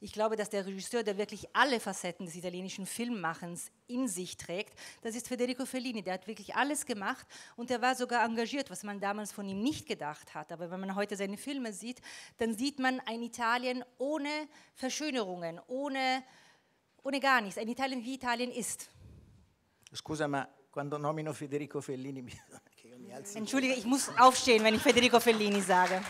Ich glaube, dass der Regisseur, der wirklich alle Facetten des italienischen Filmmachens in sich trägt, das ist Federico Fellini. Der hat wirklich alles gemacht und er war sogar engagiert, was man damals von ihm nicht gedacht hat. Aber wenn man heute seine Filme sieht, dann sieht man ein Italien ohne Verschönerungen, ohne, ohne gar nichts. Ein Italien, wie Italien ist. Scusa, ma quando nomino Federico Fellini... Entschuldige, ich muss aufstehen, wenn ich Federico Fellini sage.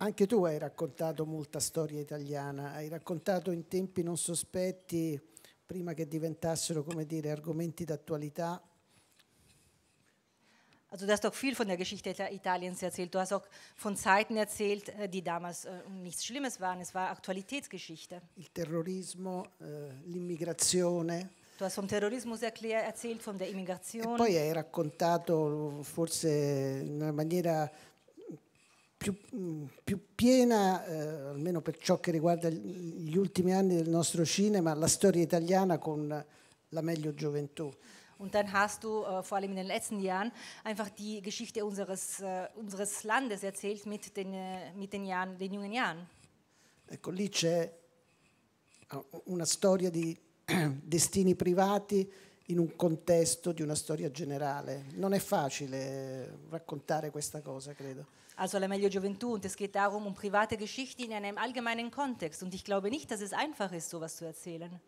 Anche tu hai raccontato molta storia italiana, hai raccontato in tempi non sospetti, prima che diventassero, come dire, argomenti d'attualità, Also du hast doch viel von der Geschichte Italiens erzählt. Du hast auch von Zeiten erzählt, äh, die damals äh, nichts Schlimmes waren. Es war Aktualitätsgeschichte. Il terrorismo, äh, l'immigrazione. Du hast vom Terrorismus erklär, erzählt, von der Immigration. E poi hai raccontato forse in una maniera più, più piena, eh, almeno per ciò che riguarda gli ultimi anni del nostro cinema, la storia italiana con la meglio gioventù. Und dann hast du äh, vor allem in den letzten Jahren einfach die Geschichte unseres, äh, unseres Landes erzählt mit den, äh, mit den, Jahren, den jungen Jahren. Ecco, lì c'è ah, una storia di destini privati in un contesto di una storia generale. Non è facile eh, raccontare questa cosa, credo. also La Meglio Gioventù. Und es geht darum, um private Geschichte in einem allgemeinen Kontext. Und ich glaube nicht, dass es einfach ist, sowas zu erzählen.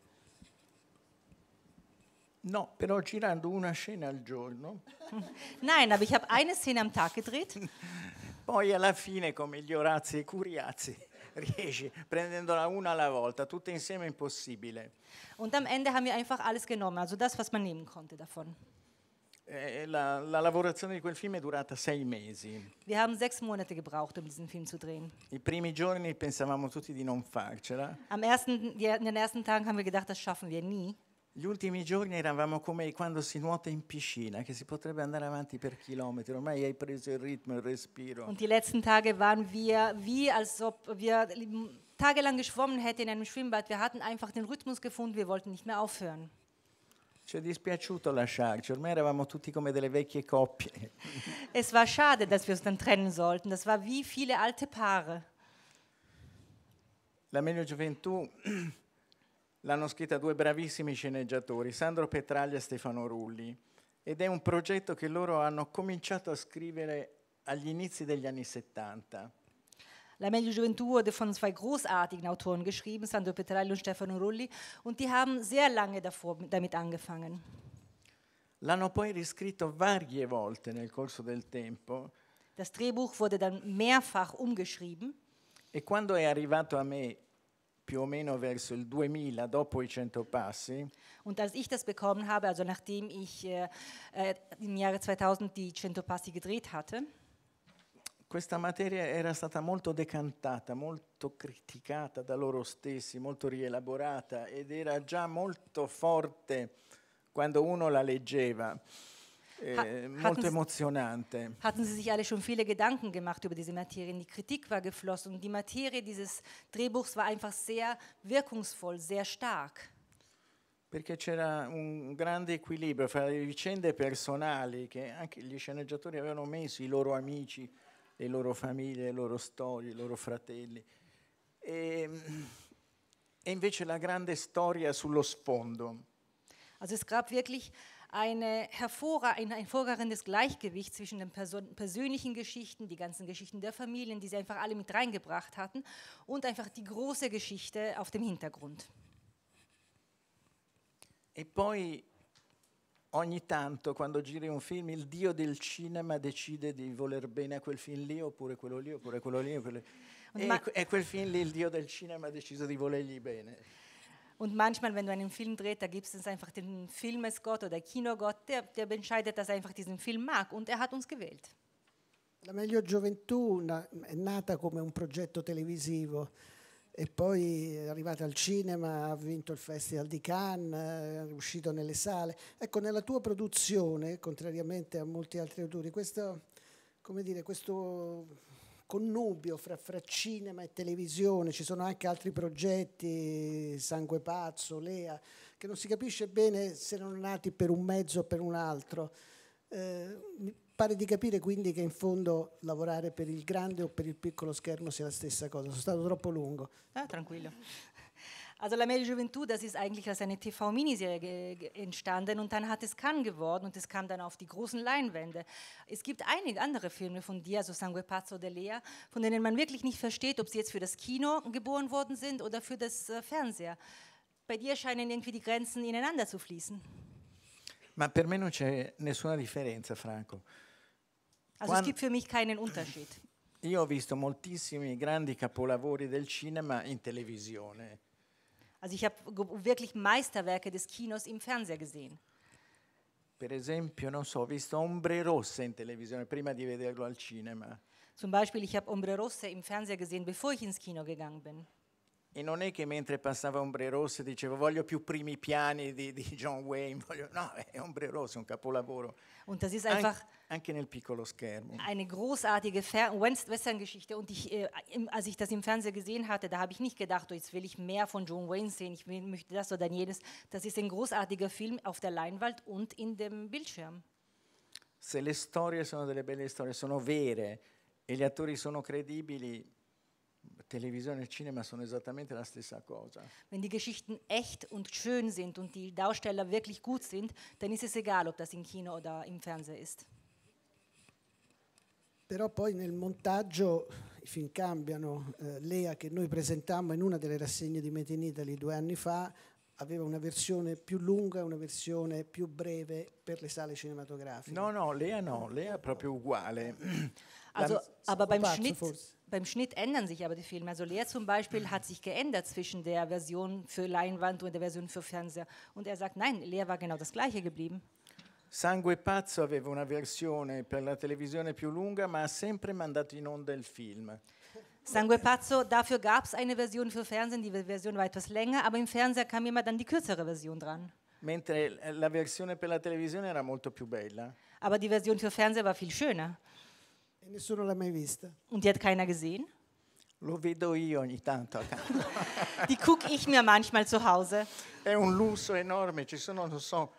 No, però girando una scena al giorno. Nein, aber ich habe eine Szene am Tag gedreht. Poi alla fine, come gli Orazi e Curiazi, riesci, prendendola una alla volta, tutte insieme impossibile. Und am Ende haben wir einfach alles genommen, also das, was man nehmen konnte davon. Eh, eh, la, la, lavorazione di quel film è durata sei mesi. Wir haben sechs Monate gebraucht, um diesen Film zu drehen. I primi giorni pensavamo tutti di non farcela. Am ersten, in den ersten Tagen haben wir gedacht, das schaffen wir nie. Gli ultimi giorni eravamo come quando si nuota in piscina, che si potrebbe andare avanti per chilometri, ormai hai preso il ritmo, il respiro. Und die letzten Tage waren wir wie als ob wir tagelang geschwommen hätten in einem Schwimmbad. Wir hatten einfach den Rhythmus gefunden, wir wollten nicht mehr aufhören. Ci è dispiaciuto lasciarci, ormai eravamo tutti come delle vecchie coppie. Es war schade, dass wir uns dann trennen sollten. Das war wie viele alte Paare. La meglio gioventù l'hanno scritta due bravissimi sceneggiatori, Sandro Petraglia e Stefano Rulli, ed è un progetto che loro hanno cominciato a scrivere agli inizi degli anni 70. La Meglio Gioventù wurde von zwei großartigen Autoren geschrieben, Sandro Petrelli und Stefano Rulli, und die haben sehr lange davor, damit angefangen. L'hanno poi riscritto varie volte nel corso del tempo. Das Drehbuch wurde dann mehrfach umgeschrieben. E quando è arrivato a me più o meno verso il 2000 dopo i 100 passi. Und als ich das bekommen habe, also nachdem ich äh, äh im Jahre 2000 die 100 Passi gedreht hatte. questa materia era stata molto decantata, molto criticata da loro stessi, molto rielaborata ed era già molto forte quando uno la leggeva. Eh, molto emozionante. Hatten Sie sich alle schon viele Gedanken gemacht über diese Materie? Die Kritik war geflossen und die Materie dieses Drehbuchs war einfach sehr wirkungsvoll, sehr stark. Perché c'era un grande equilibrio fra le vicende personali che anche gli sceneggiatori avevano messo, i loro amici, le loro famiglie, le loro storie, i loro fratelli. E, e invece la grande storia sullo spondo. Also es gab wirklich eine ein hervorragendes Gleichgewicht zwischen den persönlichen Geschichten, die ganzen Geschichten der Familien, die sie einfach alle mit reingebracht hatten, und einfach die große Geschichte auf dem Hintergrund. E poi ogni tanto quando giri un film il dio del cinema decide di voler bene a quel film lì oppure quello lì oppure quello lì. Oppure... E, e quel film lì il dio del cinema ha deciso di volergli bene. Und manchmal, wenn du einen Film drehst, da gibt es einfach den Filmesgott oder Kinogott, der, der entscheidet, dass er einfach diesen Film mag. Und er hat uns gewählt. La Meglio Gioventù è nata come un progetto televisivo e poi è arrivata al cinema, ha vinto il Festival di Cannes, è uscito nelle sale. Ecco, nella tua produzione, contrariamente a molti altri autori, questo, dire, questo connubio fra, fra, cinema e televisione, ci sono anche altri progetti, Sangue Pazzo, Lea, che non si capisce bene se erano nati per un mezzo o per un altro. Eh, Pare di capire quindi che in fondo lavorare per il grande o per il piccolo schermo sia la stessa cosa. Sono stato troppo lungo. Ah, tranquillo. Also La Mer Juventud, das ist eigentlich als eine TV-Miniserie entstanden und dann hat es Cannes geworden und es kam dann auf die großen Leinwände. Es gibt einige andere Filme von dir, also Sangue Pazzo de Lea, von denen man wirklich nicht versteht, ob sie jetzt für das Kino geboren worden sind oder für das äh, Fernseher. Bei dir scheinen irgendwie die Grenzen ineinander zu fließen. Ma per me non c'è nessuna differenza, Franco. Also es gibt für mich keinen Unterschied. Io ho visto moltissimi grandi capolavori del cinema in televisione. Also ich habe wirklich Meisterwerke des Kinos im Fernseher gesehen. Per esempio, non so, ho visto Ombre Rosse in televisione prima di vederlo al cinema. Zum Beispiel, ich habe Ombre Rosse im Fernseher gesehen, bevor ich ins Kino gegangen bin. E non è che mentre passava Ombre Rosse dicevo voglio più primi piani di, di John Wayne, voglio... no, è Ombre Rosse, un capolavoro. Und das ist einfach... Anche anche nel piccolo schermo. Eine großartige Western-Geschichte und ich, äh, als ich das im Fernsehen gesehen hatte, da habe ich nicht gedacht, oh, jetzt will ich mehr von John Wayne sehen, ich will, möchte das oder jenes. Das ist ein großartiger Film auf der Leinwand und in dem Bildschirm. Se le storie sono delle belle storie, sono vere e gli attori sono credibili, Television und e Cinema sind esattamente la stessa cosa. Wenn die Geschichten echt und schön sind und die Darsteller wirklich gut sind, dann ist es egal, ob das im Kino oder im Fernsehen ist. però poi nel montaggio i film cambiano. Eh, Lea, che noi presentammo in una delle rassegne di Made in Italy due anni fa, aveva una versione più lunga e una versione più breve per le sale cinematografiche. No, no, Lea no, Lea è proprio uguale. Also, aber beim Schnitt, beim Schnitt ändern sich aber die Filme. Also Lea zum Beispiel hat sich geändert zwischen der Version für Leinwand und der Version für Fernseher. Und er sagt, nein, Lea war genau das gleiche geblieben. Sangue Pazzo aveva una versione per la televisione più lunga, ma ha sempre mandato in onda il film. Sangue Pazzo, dafür gab es eine Version für Fernsehen, die Version war etwas länger, aber im Fernseher kam immer dann die kürzere Version dran. Mentre la versione per la televisione era molto più bella. Aber die Version für Fernseher war viel schöner. E nessuno l'ha mai vista. Und die hat keiner gesehen? Lo vedo io ogni tanto. die gucke ich mir manchmal zu Hause. È un lusso enorme, ci sono, non so,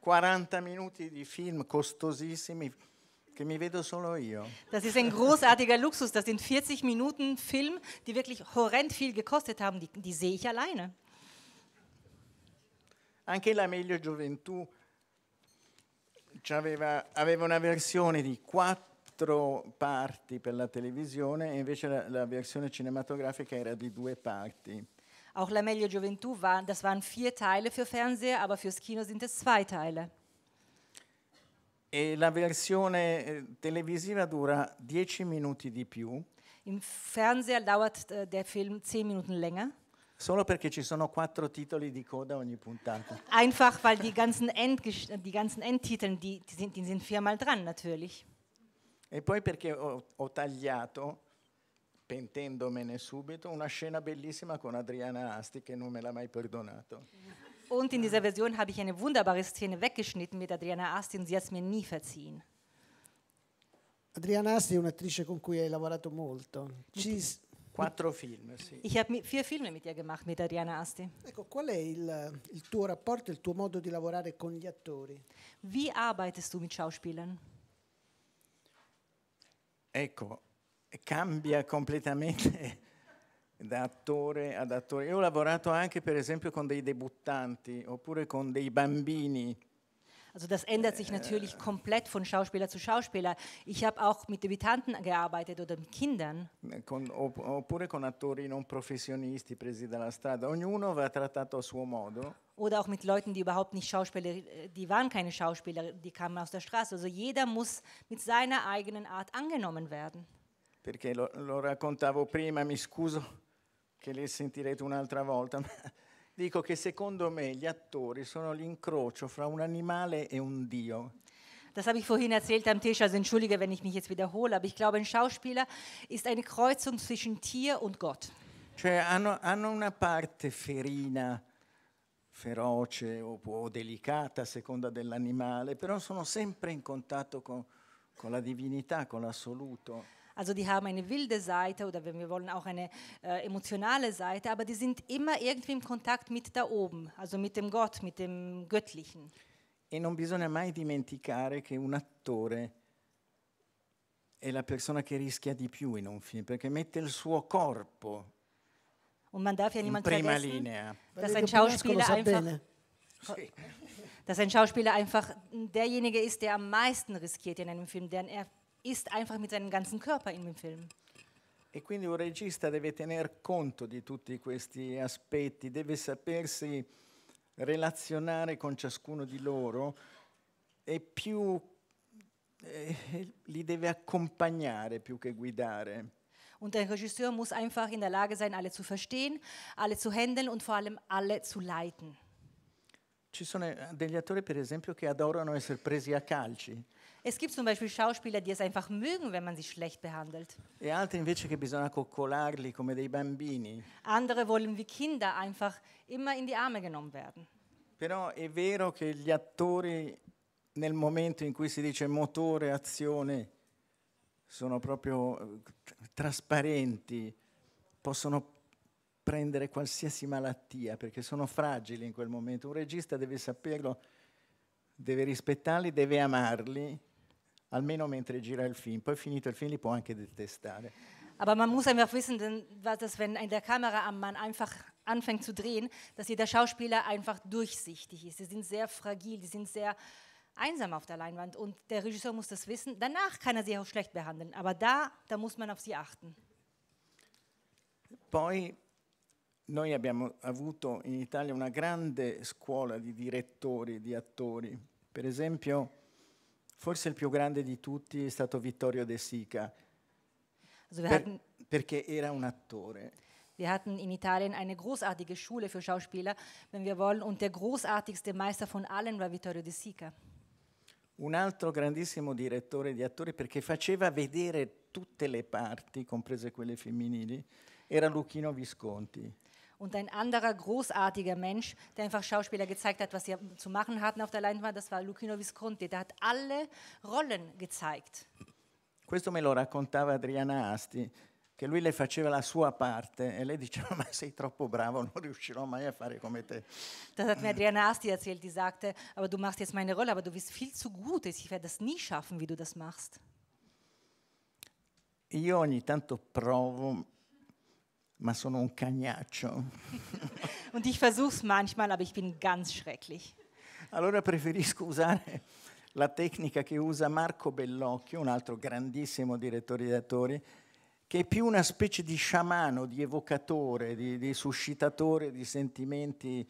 40 minuti di Film costosissimi che mi vedo solo io. Das ist ein großartiger Luxus, das sind 40 Minuten Film, die wirklich horrend viel gekostet haben, die, die sehe ich alleine. Anche la meglio gioventù aveva, aveva una versione di 4 parti per la televisione e invece la, la versione cinematografica era di due parti. Auch La Meglio Gioventù, waren, das waren vier Teile für Fernseher, aber fürs Kino sind es zwei Teile. E la versione eh, televisiva dura 10 minuti di più. Im Fernseher dauert eh, der Film 10 Minuten länger. Solo perché ci sono quattro titoli di coda ogni puntata. Einfach, weil die ganzen, End, die ganzen Endtiteln, die, die, sind, die sind viermal dran natürlich. E poi perché ho, ho tagliato pentendomene subito, una scena bellissima con Adriana Asti che non me l'ha mai perdonato. Und in dieser Version habe ich eine wunderbare Szene weggeschnitten mit Adriana Asti und sie hat es mir nie verziehen. Adriana Asti è un'attrice con cui hai lavorato molto. Ci... Quattro film, sì. Ich habe vier Filme mit ihr gemacht, mit Adriana Asti. Ecco, qual è il, il tuo rapporto, il tuo modo di lavorare con gli attori? Wie arbeitest du mit Schauspielern? Ecco, cambia completamente da attore ad attore. Io ho lavorato anche per esempio con dei debuttanti oppure con dei bambini. Also das ändert sich natürlich eh. komplett von Schauspieler zu Schauspieler. Ich habe auch mit Debütanten gearbeitet oder mit Kindern. Eh, con, oppure con attori non professionisti presi dalla strada. Ognuno va trattato a suo modo. Oder auch mit Leuten, die überhaupt nicht Schauspieler, äh, die waren keine Schauspieler, die kamen aus der Straße. Also jeder muss mit seiner eigenen Art angenommen werden. perché lo, lo raccontavo prima, mi scuso che le sentirete un'altra volta, ma dico che secondo me gli attori sono l'incrocio fra un animale e un dio. Das habe ich vorhin erzählt am Tisch, also entschuldige, wenn ich mich jetzt wiederhole, aber ich glaube, ein Schauspieler ist eine Kreuzung zwischen Tier und Gott. Cioè hanno, hanno una parte ferina, feroce o, o delicata a seconda dell'animale, però sono sempre in contatto con, con la divinità, con l'assoluto. Also die haben eine wilde Seite oder wenn wir wollen auch eine äh, emotionale Seite, aber die sind immer irgendwie im Kontakt mit da oben, also mit dem Gott, mit dem Göttlichen. E non bisogna mai dimenticare che un attore è la persona che rischia di più in un film perché mette il suo corpo Und man darf ja niemand vergessen, linea. dass ein Schauspieler einfach, dass ein Schauspieler einfach derjenige ist, der am meisten riskiert in einem Film, denn er ist einfach mit seinem ganzen Körper in dem Film. E quindi un regista deve tener conto di tutti questi aspetti, deve sapersi relazionare con ciascuno di loro e più eh, li deve accompagnare più che guidare. Und der Regisseur muss einfach in der Lage sein, alle zu verstehen, alle zu handeln und vor allem alle zu leiten. Ci sono eh, degli attori, per esempio, che adorano essere presi a calci. Es gibt zum Beispiel Schauspieler, die es einfach mögen, wenn man sie schlecht behandelt. E altri invece che bisogna coccolarli come dei bambini. Andere wollen wie Kinder einfach immer in die Arme genommen werden. Però è vero che gli attori nel momento in cui si dice motore, azione, sono proprio eh, trasparenti, possono prendere qualsiasi malattia perché sono fragili in quel momento. Un regista deve saperlo, deve rispettarli, deve amarli almeno mentre gira il film, poi finito il film li può anche detestare. Aber man muss einfach wissen, denn, was das, wenn der Mann einfach anfängt zu drehen, dass jeder Schauspieler einfach durchsichtig ist. Sie sind sehr fragil, sie sind sehr einsam auf der Leinwand und der Regisseur muss das wissen. Danach kann er sie auch schlecht behandeln, aber da, da muss man auf sie achten. Poi noi abbiamo avuto in Italia una grande scuola di direttori, di attori. Per esempio Forse il più grande di tutti è stato Vittorio De Sica, also per, hatten, perché era un attore. Wir hatten in Italien eine großartige Schule für Schauspieler, wenn wir wollen, und der großartigste Meister von allen war Vittorio De Sica. Un altro grandissimo direttore di attori perché faceva vedere tutte le parti, comprese quelle femminili, era Luchino Visconti. Und ein anderer großartiger Mensch, der einfach Schauspieler gezeigt hat, was sie zu machen hatten auf der Leinwand, das war Lucchino Visconti. Der hat alle Rollen gezeigt. Questo me lo raccontava Adriana Asti, che lui le faceva la sua parte e lei diceva ma sei troppo bravo, non riuscirò mai a fare come te. Das hat mir Adriana Asti erzählt, die sagte, aber du machst jetzt meine Rolle, aber du bist viel zu gut, ich werde das nie schaffen, wie du das machst. Io ogni tanto provo ma sono un cagnaccio. Und ich versuch's manchmal, aber ich bin ganz schrecklich. Allora preferisco usare la tecnica che usa Marco Bellocchio, un altro grandissimo direttore di attori, che è più una specie di sciamano, di evocatore, di, di suscitatore di sentimenti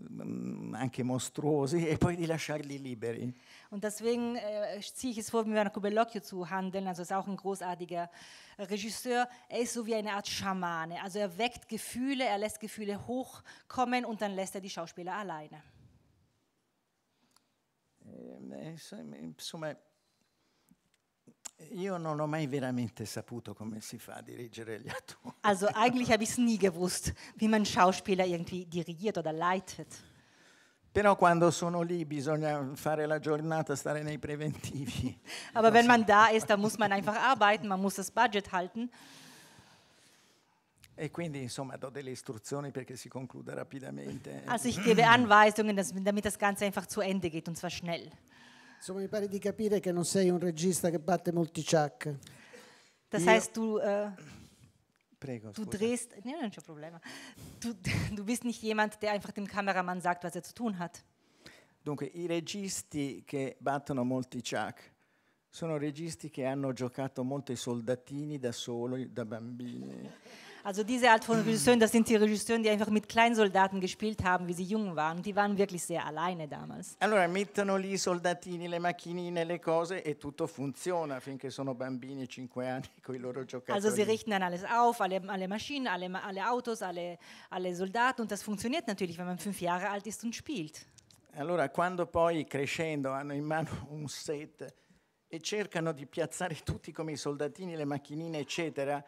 Mm, anche mostruosi e poi di lasciarli liberi. Und deswegen äh, ziehe ich es vor, mit Werner Bellocchio zu handeln, also ist auch ein großartiger Regisseur. Er ist so wie eine Art Schamane, also er weckt Gefühle, er lässt Gefühle hochkommen und dann lässt er die Schauspieler alleine. Eh, insomma, Io non ho mai veramente saputo come si fa a dirigere gli attori. Also eigentlich habe ich es nie gewusst, wie man Schauspieler irgendwie dirigiert oder leitet. Però quando sono lì bisogna fare la giornata, stare nei preventivi. Aber wenn man da ist, dann muss man einfach arbeiten, man muss das Budget halten. E quindi insomma do delle istruzioni perché si concluda rapidamente. Also ich gebe Anweisungen, dass, damit das Ganze einfach zu Ende geht und zwar schnell. Insomma, mi pare di capire che non sei un regista che batte molti chuck. Das Io heißt, du, äh, eh, Prego, du drehst, nee, nein, kein Problem. Du, du bist nicht jemand, der einfach dem Kameramann sagt, was er zu tun hat. Dunque, i registi che battono molti chuck sono registi che hanno giocato molto i soldatini da soli, da bambini. Also diese Art von Regisseuren, das sind die Regisseure, die einfach mit Kleinsoldaten gespielt haben, wie sie jung waren. die waren wirklich sehr alleine damals. Allora mettono lì i soldatini, le macchinine, le cose e tutto funziona finché sono bambini, 5 anni, con i loro giocattoli. Also sie richten dann alles auf, alle, alle Maschinen, alle, alle Autos, alle, alle Soldaten und das funktioniert natürlich, wenn man fünf Jahre alt ist und spielt. Allora quando poi crescendo hanno in mano un set e cercano di piazzare tutti come i soldatini, le macchinine eccetera,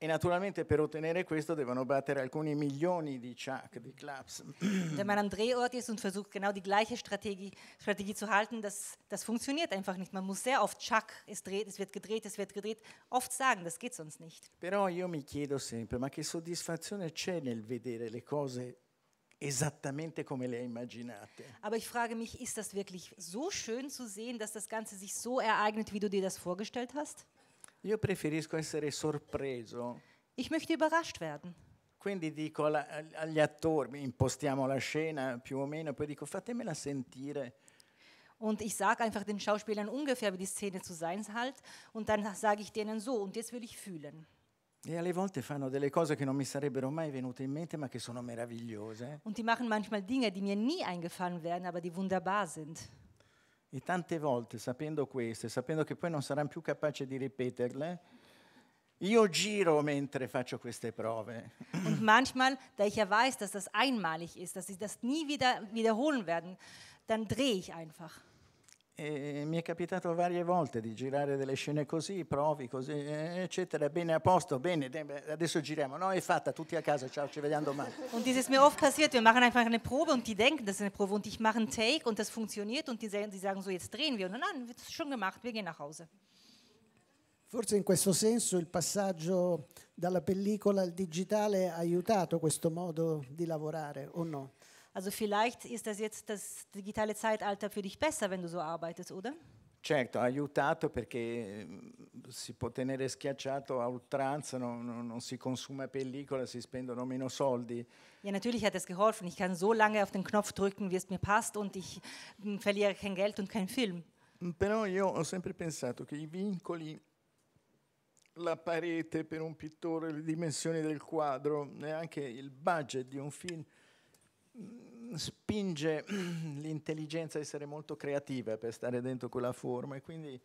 E naturalmente per ottenere questo devono battere alcuni milioni di chuck, di clubs. Wenn man am Drehort ist und versucht genau die gleiche Strategie, Strategie zu halten, das, das funktioniert einfach nicht. Man muss sehr oft chuck, es dreht, es wird gedreht, es wird gedreht, oft sagen, das geht sonst nicht. Però io mi chiedo sempre, ma che soddisfazione c'è nel vedere le cose esattamente come le immaginate? Aber ich frage mich, ist das wirklich so schön zu sehen, dass das Ganze sich so ereignet, wie du dir das vorgestellt hast? Io preferisco essere sorpreso. Ich möchte überrascht werden. Quindi dico alla, agli attori, impostiamo la scena più o meno, poi dico fatemela sentire. Und ich sage einfach den Schauspielern ungefähr, wie die Szene zu sein hat, und dann sage ich denen so, und jetzt will ich fühlen. E alle volte fanno delle cose che non mi sarebbero mai venute in mente, ma che sono meravigliose. Und die machen manchmal Dinge, die mir nie eingefallen wären, aber die wunderbar sind. E tante volte, sapendo queste, sapendo che poi non saranno più capaci di ripeterle, io giro mentre faccio queste prove. Und manchmal, da ich ja weiß, dass das einmalig ist, dass sie das nie wieder wiederholen werden, dann drehe ich einfach. E eh, mi è capitato varie volte di girare delle scene così, provi così, eh, eccetera, bene a posto, bene, adesso giriamo, no è fatta, tutti a casa, ciao, ci vediamo domani. Und dies ist mir oft passiert, wir machen einfach eine Probe und die denken, das ist eine Probe und ich mache einen Take und das funktioniert und die, die sagen so, jetzt drehen wir und nein, wird schon gemacht, wir gehen nach Hause. Forse in questo senso il passaggio dalla pellicola al digitale ha aiutato questo modo di lavorare o no? Also vielleicht ist das jetzt das digitale Zeitalter für dich besser, wenn du so arbeitest, oder? Certo, ha aiutato perché eh, si può tenere schiacciato a oltranza, non, non, si consuma pellicola, si spendono meno soldi. Ja, natürlich hat es geholfen. Ich kann so lange auf den Knopf drücken, wie es mir passt und ich hm, verliere kein Geld und keinen Film. Mm, però io ho sempre pensato che i vincoli, la parete per un pittore, le dimensioni del quadro e anche il budget di un film mm, spinge l'intelligenza a essere molto creativa per stare dentro quella forma e quindi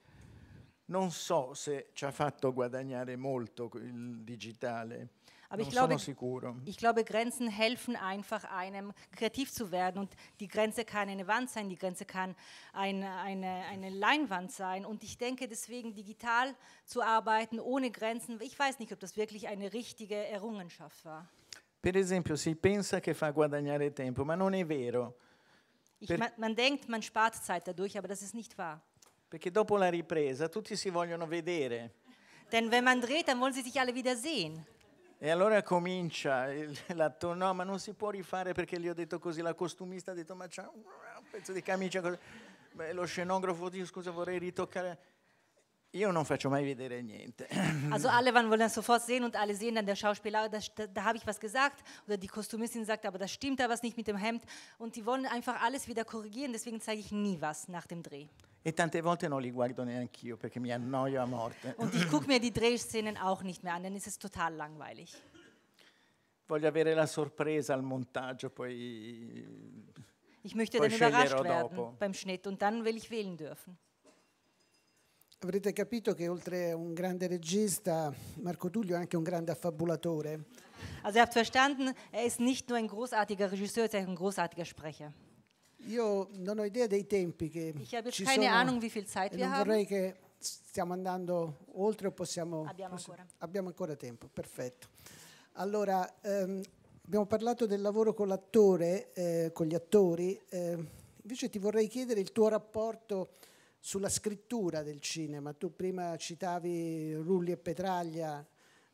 non so se ci ha fatto guadagnare molto il digitale. Aber ich glaube, ich glaube, Grenzen helfen einfach einem, kreativ zu werden. Und die Grenze kann eine Wand sein, die Grenze kann eine, eine, eine Leinwand sein. Und ich denke deswegen, digital zu arbeiten ohne Grenzen, ich weiß nicht, ob das wirklich eine richtige Errungenschaft war. Per esempio, si pensa che fa guadagnare tempo, ma non è vero. Per... Man, man denkt, man spart Zeit dadurch, aber das ist nicht wahr. Perché dopo la ripresa tutti si vogliono vedere. Denn wenn man dreht, dann wollen sie sich alle wieder sehen. E allora comincia l'attore, no, ma non si può rifare perché gli ho detto così, la costumista ha detto, ma c'è un pezzo di camicia così. Beh, lo scenografo dice, scusa, vorrei ritoccare Io non faccio mai vedere niente. Also alle wollen das sofort sehen und alle sehen dann der Schauspieler, das, da, da habe ich was gesagt oder die Kostümistin sagt, aber das stimmt da was nicht mit dem Hemd und die wollen einfach alles wieder korrigieren, deswegen zeige ich nie was nach dem Dreh. E tante volte non li guardo neanche io perché mi annoio a morte. Und ich gucke mir die Drehszenen auch nicht mehr an, dann ist es total langweilig. Voglio avere la sorpresa al montaggio, poi Ich möchte poi dann überrascht werden dopo. beim Schnitt und dann will ich wählen dürfen. Avrete capito che oltre a un grande regista, Marco Tullio è anche un grande affabulatore. Also ihr habt verstanden, er ist nicht nur ein großartiger Regisseur, er ist ein großartiger Sprecher. Io non ho idea dei tempi che Ich habe jetzt keine sono, Ahnung, wie viel Zeit wir haben. vorrei che stiamo andando oltre o possiamo Abbiamo possi- ancora. abbiamo ancora tempo, perfetto. Allora, ehm, abbiamo parlato del lavoro con l'attore, eh, con gli attori, eh, invece ti vorrei chiedere il tuo rapporto sulla scrittura del cinema. Tu prima citavi Rulli e Petraglia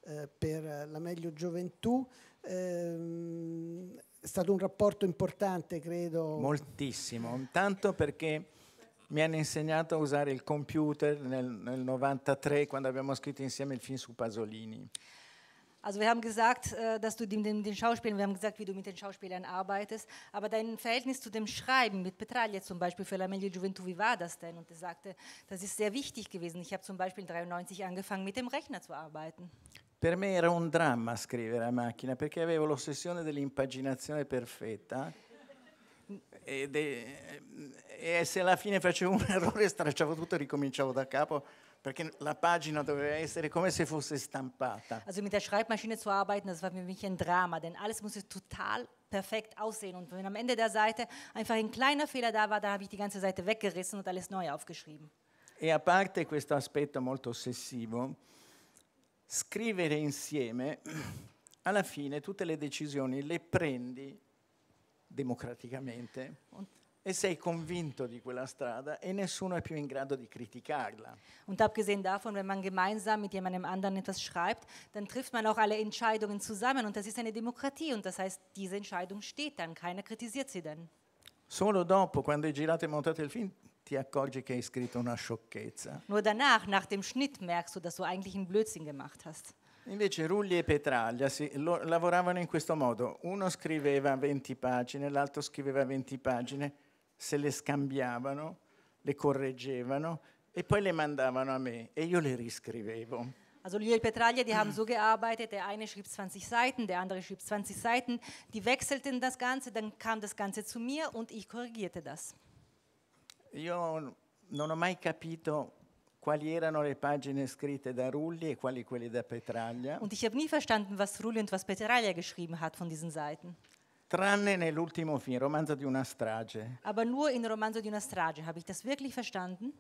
eh, per La meglio gioventù. Ehm, è stato un rapporto importante, credo. Moltissimo, intanto perché mi hanno insegnato a usare il computer nel, nel 93 quando abbiamo scritto insieme il film su Pasolini. Also wir haben gesagt, äh, dass du den, den Schauspielern, wir haben gesagt, wie du mit den Schauspielern arbeitest, aber dein Verhältnis zu dem Schreiben mit Petraglia zum Beispiel für La Meglio Gioventù, wie war das denn? Und er sagte, das ist sehr wichtig gewesen. Ich habe zum Beispiel 93 angefangen, mit dem Rechner zu arbeiten. Per me era un dramma scrivere a macchina perché avevo l'ossessione dell'impaginazione perfetta. E, de, e se alla fine facevo un errore stracciavo tutto e ricominciavo da capo. perché la pagina doveva essere come se fosse stampata. Also mit der Schreibmaschine zu arbeiten, das war für mich ein Drama, denn alles musste total perfekt aussehen und wenn am Ende der Seite einfach ein kleiner Fehler da war, da habe ich die ganze Seite weggerissen und alles neu aufgeschrieben. E a parte questo aspetto molto ossessivo, scrivere insieme alla fine tutte le decisioni le prendi democraticamente. Und e sei convinto di quella strada e nessuno è più in grado di criticarla. Und abgesehen davon, wenn man gemeinsam mit jemandem anderen etwas schreibt, dann trifft man auch alle Entscheidungen zusammen und das ist eine Demokratie und das heißt, diese Entscheidung steht dann, keiner kritisiert sie dann. Solo dopo, quando hai girato e montato il film, ti accorgi che hai scritto una sciocchezza. Nur danach, nach dem Schnitt, merkst du, dass du eigentlich einen Blödsinn gemacht hast. Invece Rulli e Petraglia si, lo, lavoravano in questo modo, uno scriveva 20 pagine, l'altro scriveva 20 pagine, se le scambiavano, le correggevano e poi le mandavano a me e io le riscrivevo. Also Lydia e Petraglia, die haben so gearbeitet, der eine schrieb 20 Seiten, der andere schrieb 20 Seiten, die wechselten das Ganze, dann kam das Ganze zu mir und ich korrigierte das. Io non ho mai capito quali erano le pagine scritte da Rulli e quali quelle da Petraglia. Und ich habe nie verstanden, was Rulli und was Petraglia geschrieben hat von diesen Seiten. Tranne nell'ultimo film, Romanzo di una strage. Aber nur in Romanzo di una strage. Habe ich das wirklich verstanden?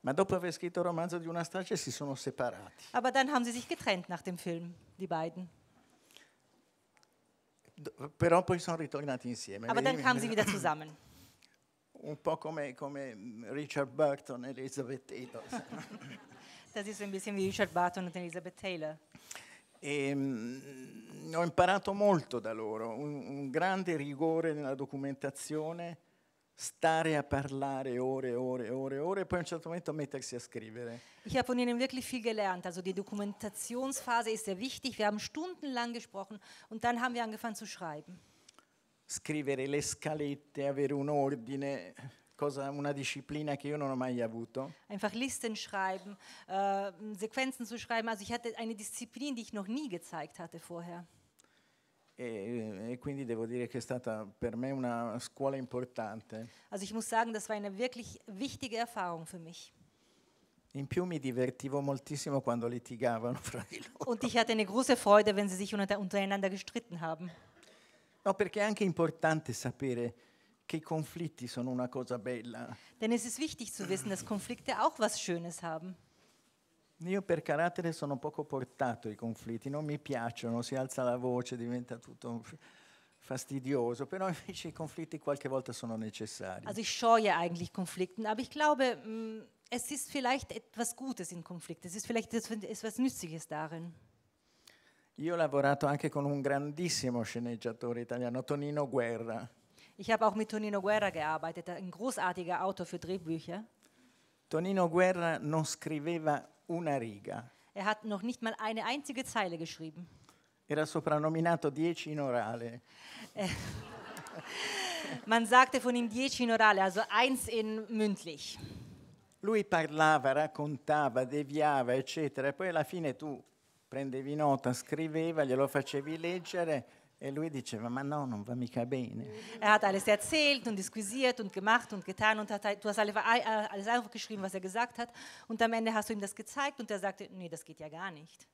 Ma dopo aver scritto Romanzo di una strage si sono separati. Aber dann haben sie sich getrennt nach dem Film, die beiden. D- però poi sono ritornati insieme. Aber dann kamen sie wieder zusammen. Un po' come, come Richard Burton e Elizabeth Taylor. das ist ein bisschen wie Richard Burton und Elizabeth Taylor. E, ehm, mh, ho imparato molto da loro, un, un grande rigore nella documentazione, stare a a a parlare ore ore ore, e e e poi un certo momento mettersi scrivere. Ich habe von Ihnen wirklich viel gelernt. Also die Dokumentationsphase ist sehr wichtig. Wir haben stundenlang gesprochen und dann haben wir angefangen zu schreiben. Scrivere le scalette, avere un ordine. Cosa, una disciplina che io non ho mai avuto. Einfach Listen schreiben, äh, Sequenzen zu schreiben. Also ich hatte eine Disziplin, die ich noch nie gezeigt hatte vorher. E, e quindi devo dire che è stata per me una scuola importante. Also ich muss sagen, das war eine wirklich wichtige Erfahrung für mich. In più mi divertivo moltissimo quando litigavano fra di loro. Und ich hatte eine große Freude, wenn sie sich untereinander gestritten haben. No, perché è anche importante sapere che i conflitti sono una cosa bella. Denn es ist wichtig zu wissen, dass Konflikte auch was Schönes haben. Io per carattere sono poco portato ai conflitti, non mi piacciono, si alza la voce, diventa tutto fastidioso, però invece i conflitti qualche volta sono necessari. Also ich scheue eigentlich Konflikten, aber ich glaube, mm, es ist vielleicht etwas Gutes in Konflikten, es ist vielleicht etwas Nützliches darin. Io ho lavorato anche con un grandissimo sceneggiatore italiano, Tonino Guerra. Ich habe auch mit Tonino Guerra gearbeitet, ein großartiger Autor für Drehbücher. Tonino Guerra non scriveva una riga. Er hat noch nicht mal eine einzige Zeile geschrieben. Era soprannominato Dieci in orale. Äh, Man sagte von ihm Dieci in orale, also eins in mündlich. Lui parlava, raccontava, deviava, eccetera, e poi alla fine tu prendevi nota, scriveva, glielo facevi leggere E lui diceva, ma no, non va mica bene. Er hat alles erzählt und diskutiert und gemacht und getan und hat, du hast äh, alles aufgeschrieben, was er gesagt hat. Und am Ende hast du ihm das gezeigt und er sagte, nee, das geht ja gar nicht.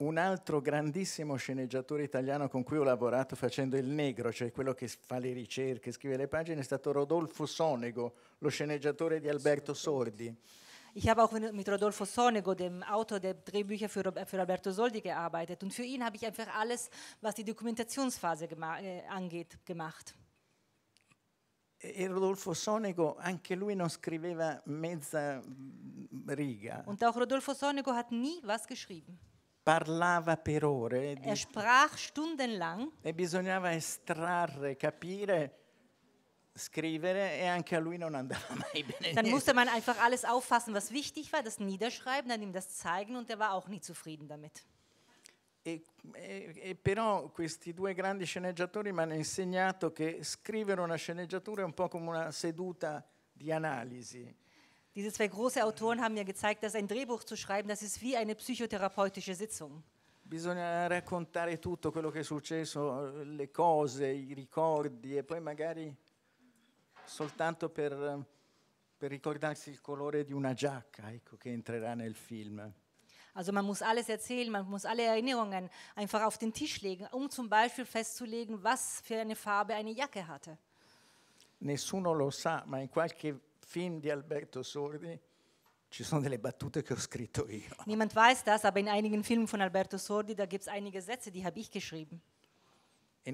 Un altro grandissimo sceneggiatore italiano con cui ho lavorato facendo il negro, cioè quello che fa le ricerche, scrive le pagine, è stato Rodolfo Sonego, lo sceneggiatore di Alberto Sordi. Ich habe auch mit Rodolfo Sonego, dem Autor der Drehbücher für, für Alberto Soldi, gearbeitet. Und für ihn habe ich einfach alles, was die Dokumentationsphase gema äh, angeht, gemacht. E, e Rodolfo Sonego, anche lui non scriveva mezza mm, riga. Und auch Rodolfo Sonego hat nie was geschrieben. parlava per ore. Er sprach stundenlang. E bisognava estrarre, capire scrivere e anche a lui non andava mai bene. Dann musste man einfach alles auffassen, was wichtig war, das niederschreiben, dann ihm das zeigen und er war auch nie zufrieden damit. E, e, e però questi due grandi sceneggiatori mi hanno insegnato che scrivere una sceneggiatura è un po' come una seduta di analisi. Diese zwei große Autoren haben mir gezeigt, dass ein Drehbuch zu schreiben, das ist wie eine psychotherapeutische Sitzung. Bisogna raccontare tutto quello che è successo, le cose, i ricordi e poi magari soltanto per, per ricordarsi il colore di una giacca ecco, che entrerà nel film. Also man muss alles erzählen, man muss alle Erinnerungen einfach auf den Tisch legen, um zum Beispiel festzulegen, was für eine Farbe eine Jacke hatte. Nessuno lo sa, ma in qualche film di Alberto Sordi ci sono delle battute che ho scritto io. Niemand weiß das, aber in einigen Filmen von Alberto Sordi, da gibt es einige Sätze, die habe ich geschrieben. E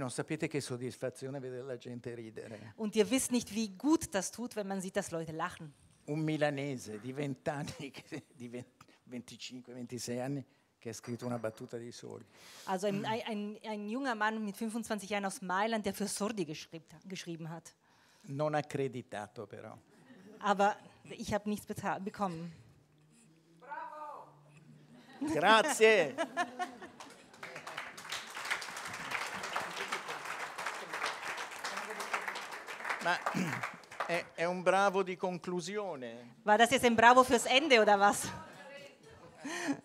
Und ihr wisst nicht, wie gut das tut, wenn man sieht, dass Leute lachen. Un milanese di 20 anni, di 25, 26 anni, che ha scritto una battuta di sordi. Also ein, ein, ein junger Mann mit 25 Jahren aus Mailand, der für Sordi geschrieben hat. Non accreditato però. Aber ich habe nichts bekommen. Bravo! Grazie! Ma è, è un bravo di conclusione. War das jetzt ein Bravo fürs Ende oder was?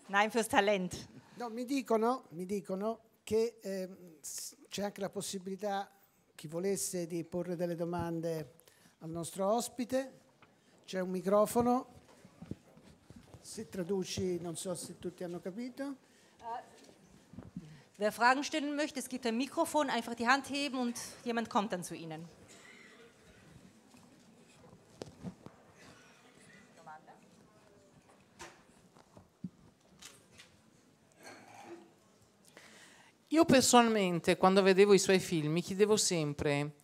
Nein, fürs Talent. No, mi dicono, mi dicono che eh, c'è anche la possibilità, chi volesse, di porre delle domande al nostro ospite. C'è un microfono. Se traduci, non so se tutti hanno capito. Wer Fragen stellen möchte, es gibt ein Mikrofon, einfach die Hand heben und jemand kommt dann zu Ihnen. Io personalmente, quando vedevo i suoi film, mi chiedevo sempre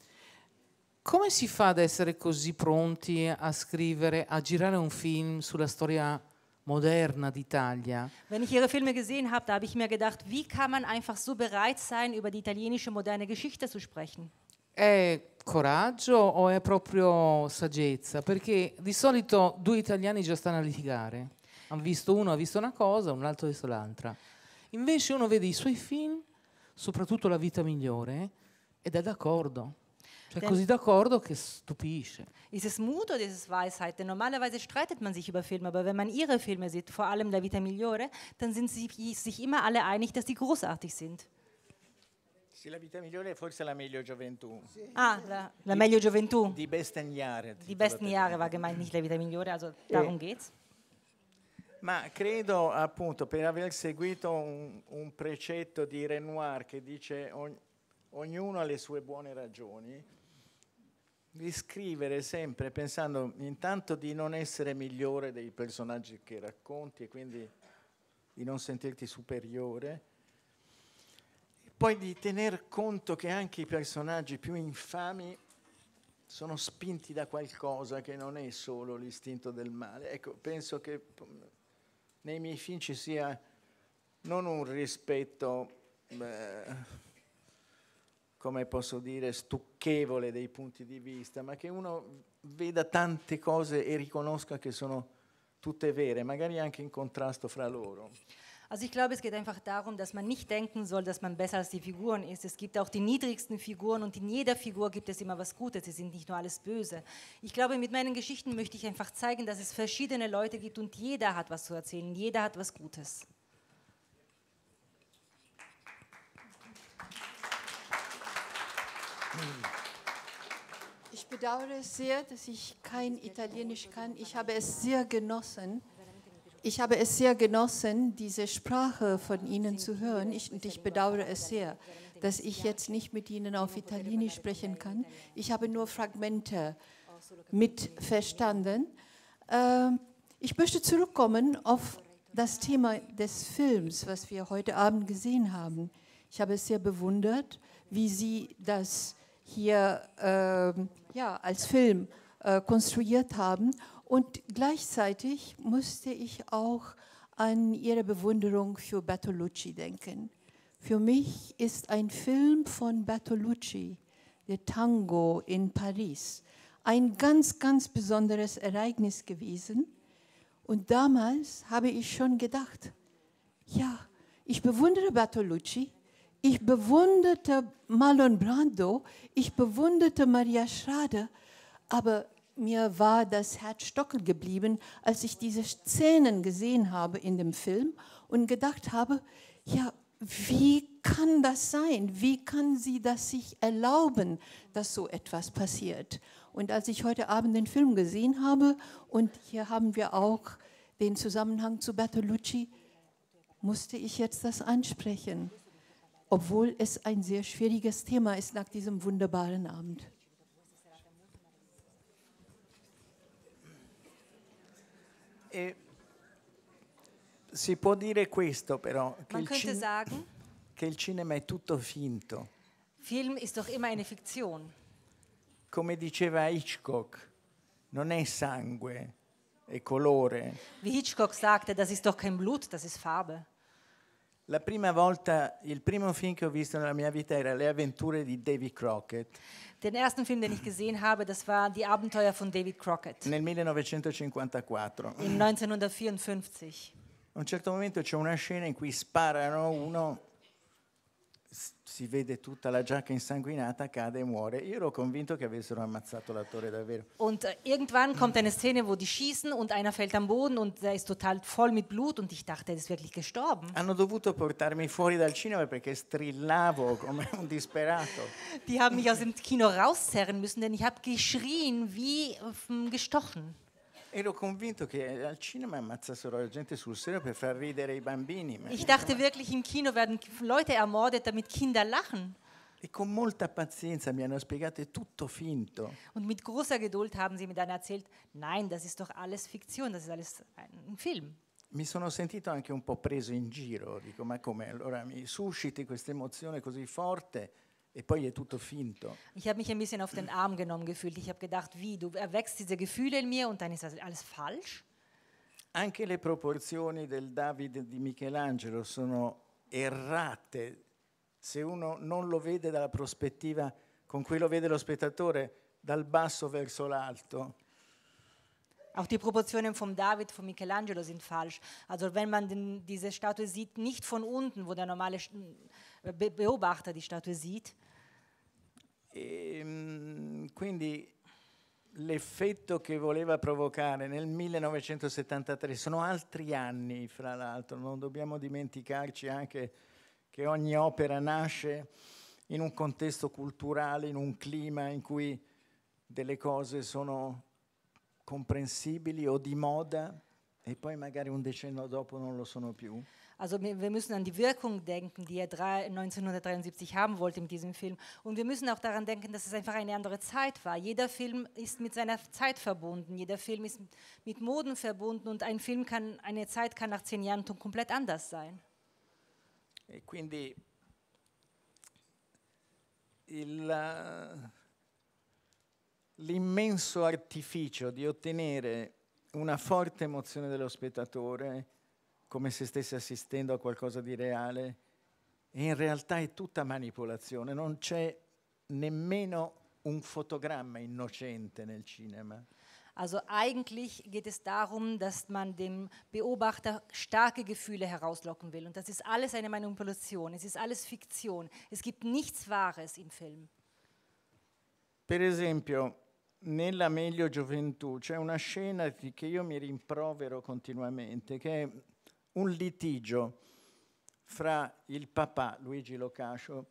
come si fa ad essere così pronti a scrivere, a girare un film sulla storia moderna d'Italia. Wenn ich ihre Filme gesehen habe, da habe ich mir gedacht, wie kann man einfach so bereit sein, über die italienische moderne Geschichte zu sprechen? È coraggio o è proprio saggezza? Perché di solito due italiani già stanno a litigare. Hanno visto uno ha visto una cosa, un altro ha visto l'altra. Invece uno vede i suoi film soprattutto la vita migliore ed è d'accordo. Cioè Denn così d'accordo che stupisce. Es ist Mut oder es Weisheit? Denn normalerweise streitet man sich über Filme, aber wenn man ihre Filme sieht, vor allem La Vita Migliore, dann sind sie sich immer alle einig, dass sie großartig sind. Sì, la vita migliore è forse la meglio gioventù. Ah, la, la meglio gioventù. Die besten Jahre. Die besten Jahre war gemeint, nicht la vita migliore, also eh. darum geht's. Ma credo appunto per aver seguito un, un precetto di Renoir che dice ogn ognuno ha le sue buone ragioni, di scrivere sempre pensando intanto di non essere migliore dei personaggi che racconti e quindi di non sentirti superiore, e poi di tener conto che anche i personaggi più infami sono spinti da qualcosa che non è solo l'istinto del male. Ecco, penso che nei miei film ci sia non un rispetto, eh, come posso dire, stucchevole dei punti di vista, ma che uno veda tante cose e riconosca che sono tutte vere, magari anche in contrasto fra loro. Also ich glaube, es geht einfach darum, dass man nicht denken soll, dass man besser als die Figuren ist. Es gibt auch die niedrigsten Figuren und in jeder Figur gibt es immer was Gutes. Sie sind nicht nur alles böse. Ich glaube, mit meinen Geschichten möchte ich einfach zeigen, dass es verschiedene Leute gibt und jeder hat was zu erzählen. Jeder hat was Gutes. Ich bedauere sehr, dass ich kein Italienisch kann. Ich habe es sehr genossen. Ich habe es sehr genossen, diese Sprache von Ihnen zu hören. Ich, und ich bedauere es sehr, dass ich jetzt nicht mit Ihnen auf Italienisch sprechen kann. Ich habe nur Fragmente mitverstanden. Ähm, ich möchte zurückkommen auf das Thema des Films, was wir heute Abend gesehen haben. Ich habe es sehr bewundert, wie Sie das hier äh, ja, als Film äh, konstruiert haben. Und gleichzeitig musste ich auch an ihre Bewunderung für Bertolucci denken. Für mich ist ein Film von Bertolucci, der Tango in Paris, ein ganz, ganz besonderes Ereignis gewesen. Und damals habe ich schon gedacht, ja, ich bewundere Bertolucci, ich bewunderte Marlon Brando, ich bewunderte Maria Schrader, aber mir war das Herz stocken geblieben, als ich diese Szenen gesehen habe in dem Film und gedacht habe, ja, wie kann das sein? Wie kann sie das sich erlauben, dass so etwas passiert? Und als ich heute Abend den Film gesehen habe, und hier haben wir auch den Zusammenhang zu Bertolucci, musste ich jetzt das ansprechen, obwohl es ein sehr schwieriges Thema ist nach diesem wunderbaren Abend. E si può dire questo però, che Man il, sagen, che il cinema è tutto finto. Film ist doch immer eine Fiktion. Come diceva Hitchcock, non è sangue, è colore. Wie Hitchcock sagte, das ist doch kein Blut, das ist Farbe. La prima volta, il primo film che ho visto nella mia vita era Le avventure di Davy Crockett. Den ersten Film, den ich gesehen habe, das war Die Abenteuer von David Crockett. Nel 1954. In 1954. Mm. A un certo momento c'è una scena in cui sparano uno si vede tutta la giacca insanguinata, cade e muore. Io ero convinto che avessero ammazzato l'attore davvero. Und äh, irgendwann kommt eine Szene, wo die schießen und einer fällt am Boden und er ist total voll mit Blut und ich dachte, er ist wirklich gestorben. Hanno dovuto portarmi fuori dal cinema perché strillavo come un disperato. Die haben mich aus dem Kino rauszerren müssen, denn ich habe geschrien wie äh, gestochen. Ero convinto che al cinema ammazzassero la gente sul serio per far ridere i bambini. Ich dachte wirklich, im Kino werden Leute ermordet, damit Kinder lachen. E con molta pazienza mi hanno spiegato è tutto finto. Und mit großer Geduld haben sie mir dann erzählt, nein, das ist doch alles Fiktion, das ist alles ein Film. Mi sono sentito anche un po' preso in giro, dico ma come allora mi susciti questa emozione così forte? E ich habe mich ein bisschen auf den Arm genommen gefühlt. Ich habe gedacht, wie, du erwächst diese Gefühle in mir und dann ist das alles falsch. Anche le proporzioni del Davide di Michelangelo sono errate. Se uno non lo vede dalla prospettiva con cui lo vede lo spettatore, dal basso verso l'alto. Auch die Proportionen vom David, von Michelangelo sind falsch. Also wenn man den, diese Statue sieht, nicht von unten, wo der normale Beobachter die Statue sieht, E, ehm, quindi l'effetto che voleva provocare nel 1973, sono altri anni fra l'altro, non dobbiamo dimenticarci anche che ogni opera nasce in un contesto culturale, in un clima in cui delle cose sono comprensibili o di moda e poi magari un decennio dopo non lo sono più. Also wir müssen an die Wirkung denken, die er 1973 haben wollte mit diesem Film. Und wir müssen auch daran denken, dass es einfach eine andere Zeit war. Jeder Film ist mit seiner Zeit verbunden, jeder Film ist mit Moden verbunden und ein Film kann, eine Zeit kann nach zehn Jahren komplett anders sein. Und e quindi il, eh, l'immenso artificio di ottenere una forte emozione dello spettatore come se stesse assistendo a qualcosa di reale e in realtà è tutta manipolazione, non c'è nemmeno un Fotogramma innocente nel cinema. Also eigentlich geht es darum, dass man dem Beobachter starke Gefühle herauslocken will. Und das ist alles eine Manipulation, es ist alles Fiktion. Es gibt nichts Wahres im Film. Per esempio, nella Meglio Gioventù c'è una scena che io mi rimprovero continuamente, che è un litigio fra il papà Luigi Locascio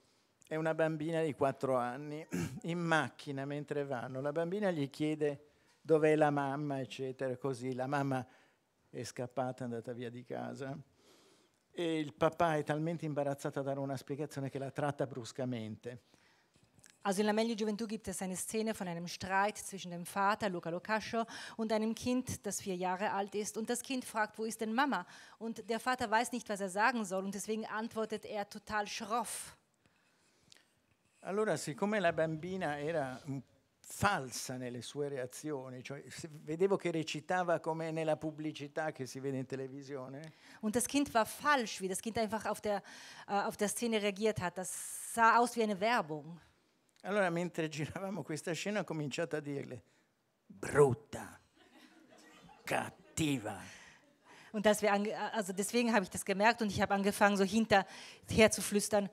e una bambina di 4 anni in macchina mentre vanno. La bambina gli chiede dov'è la mamma, eccetera, così. La mamma è scappata, è andata via di casa e il papà è talmente imbarazzato a dare una spiegazione che la tratta bruscamente. Also in La Meglio Gioventù gibt es eine Szene von einem Streit zwischen dem Vater, Luca Locascio, und einem Kind, das vier Jahre alt ist. Und das Kind fragt, wo ist denn Mama? Und der Vater weiß nicht, was er sagen soll. Und deswegen antwortet er total schroff. Allora, siccome la bambina era falsa nelle sue reazioni, cioè vedevo che recitava come nella pubblicità che si vede in televisione. Und das Kind war falsch, wie das Kind einfach auf der, äh, auf der Szene reagiert hat. Das sah aus wie eine Werbung. Allora mentre giravamo questa scena ho cominciato a dirle, brutta, cattiva. Und dass wir also deswegen habe ich das gemerkt und ich habe angefangen, so hinterher zu flüstern,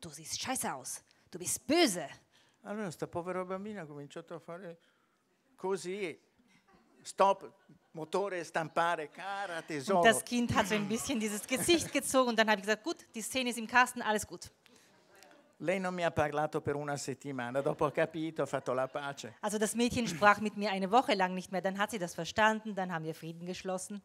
du siehst scheiße aus, du bist böse. Allora sta povera bambina ha cominciato a fare così, stop, Motore, stampare, cara, tesoro. Und das Kind hat so ein bisschen dieses Gesicht gezogen und dann habe ich gesagt, gut, die Szene ist im Kasten, alles gut. Lei non mi ha parlato per una settimana, dopo ho capito, ho fatto la pace. Also das Mädchen sprach mit mir eine Woche lang nicht mehr, dann hat sie das verstanden, dann haben wir Frieden geschlossen.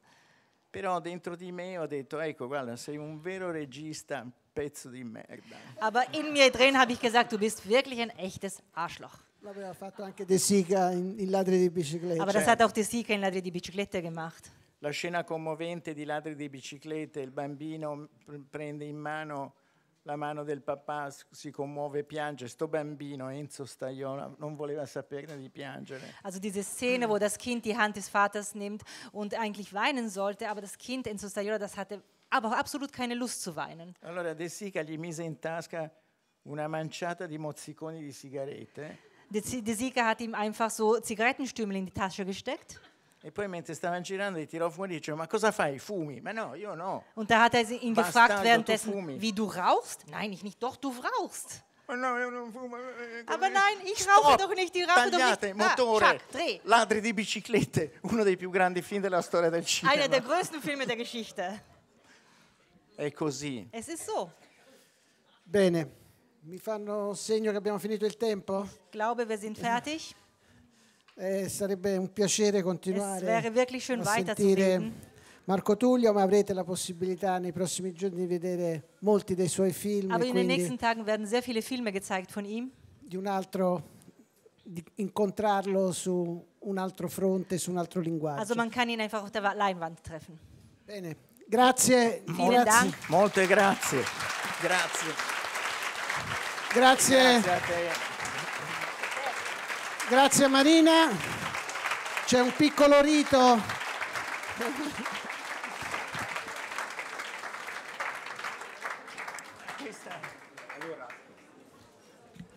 Però dentro di me ho detto, ecco, guarda, sei un vero regista, pezzo di merda. Aber in mir drin habe ich gesagt, du bist wirklich ein echtes Arschloch. L'aveva fatto anche De Sica in, in Ladri di biciclette. Aber das hat auch De Sica in Ladri di biciclette gemacht. La scena commovente di Ladri di biciclette, il bambino prende in mano la mano del papà si commuove e piange, sto bambino Enzo Stagliola non voleva saperne di piangere. Also diese Szene, wo das Kind die Hand des Vaters nimmt und eigentlich weinen sollte, aber das Kind Enzo Stagliola, das hatte aber absolut keine Lust zu weinen. Allora De Sica gli mise in tasca una manciata di mozziconi di sigarette. De, Sica hat ihm einfach so Zigarettenstümel in die Tasche gesteckt. E poi mentre stavano girando li tirò fuori e dicevo, ma cosa fai, fumi? Ma no, io no. Und da hat er ihn gefragt Bastardo, währenddessen, du fumi. wie du rauchst? Nein, ich nicht, doch, du rauchst. Ma no, io non fumo. Aber nein, ich rauche Stop. doch nicht, ich rauche doch Tagliate, nicht. Ah, motore, Ah, zack, dreh. ladri di biciclette, uno dei più grandi film della storia del cinema. Einer der cinema. größten Filme der Geschichte. È così. Es ist so. Bene, mi fanno segno che abbiamo finito il tempo? Ich glaube, wir sind fertig. Eh, sarebbe un piacere continuare a sentire Marco Tullio, ma avrete la possibilità nei prossimi giorni di vedere molti dei suoi film. Aber in den nächsten Tagen werden sehr viele Filme gezeigt von ihm. Di un altro di incontrarlo su un altro fronte, su un altro linguaggio. Also man kann ihn einfach auf der Leinwand treffen. Bene, grazie. Vielen grazie. Molte grazie. Grazie. Grazie. grazie Grazie Marina. C'è un piccolo rito. Allora,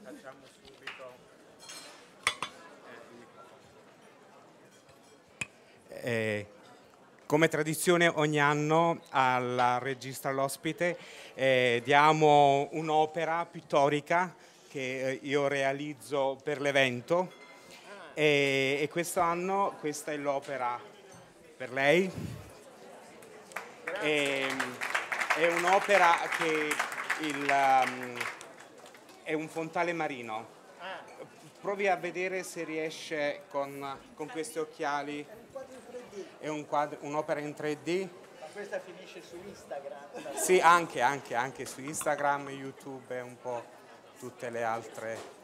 facciamo subito. Eh, eh, come tradizione ogni anno alla regista l'ospite eh, diamo un'opera pittorica che eh, io realizzo per l'evento e, e quest'anno questa è l'opera per lei. E, è un'opera che il, um, è un fontale marino. Provi a vedere se riesce con, con questi occhiali. È un'opera un in 3D questa finisce su Instagram. Sì, anche, anche, anche su Instagram, YouTube è un po' tutte le altre.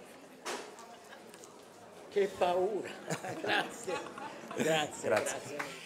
Che paura, grazie. grazie. grazie. grazie.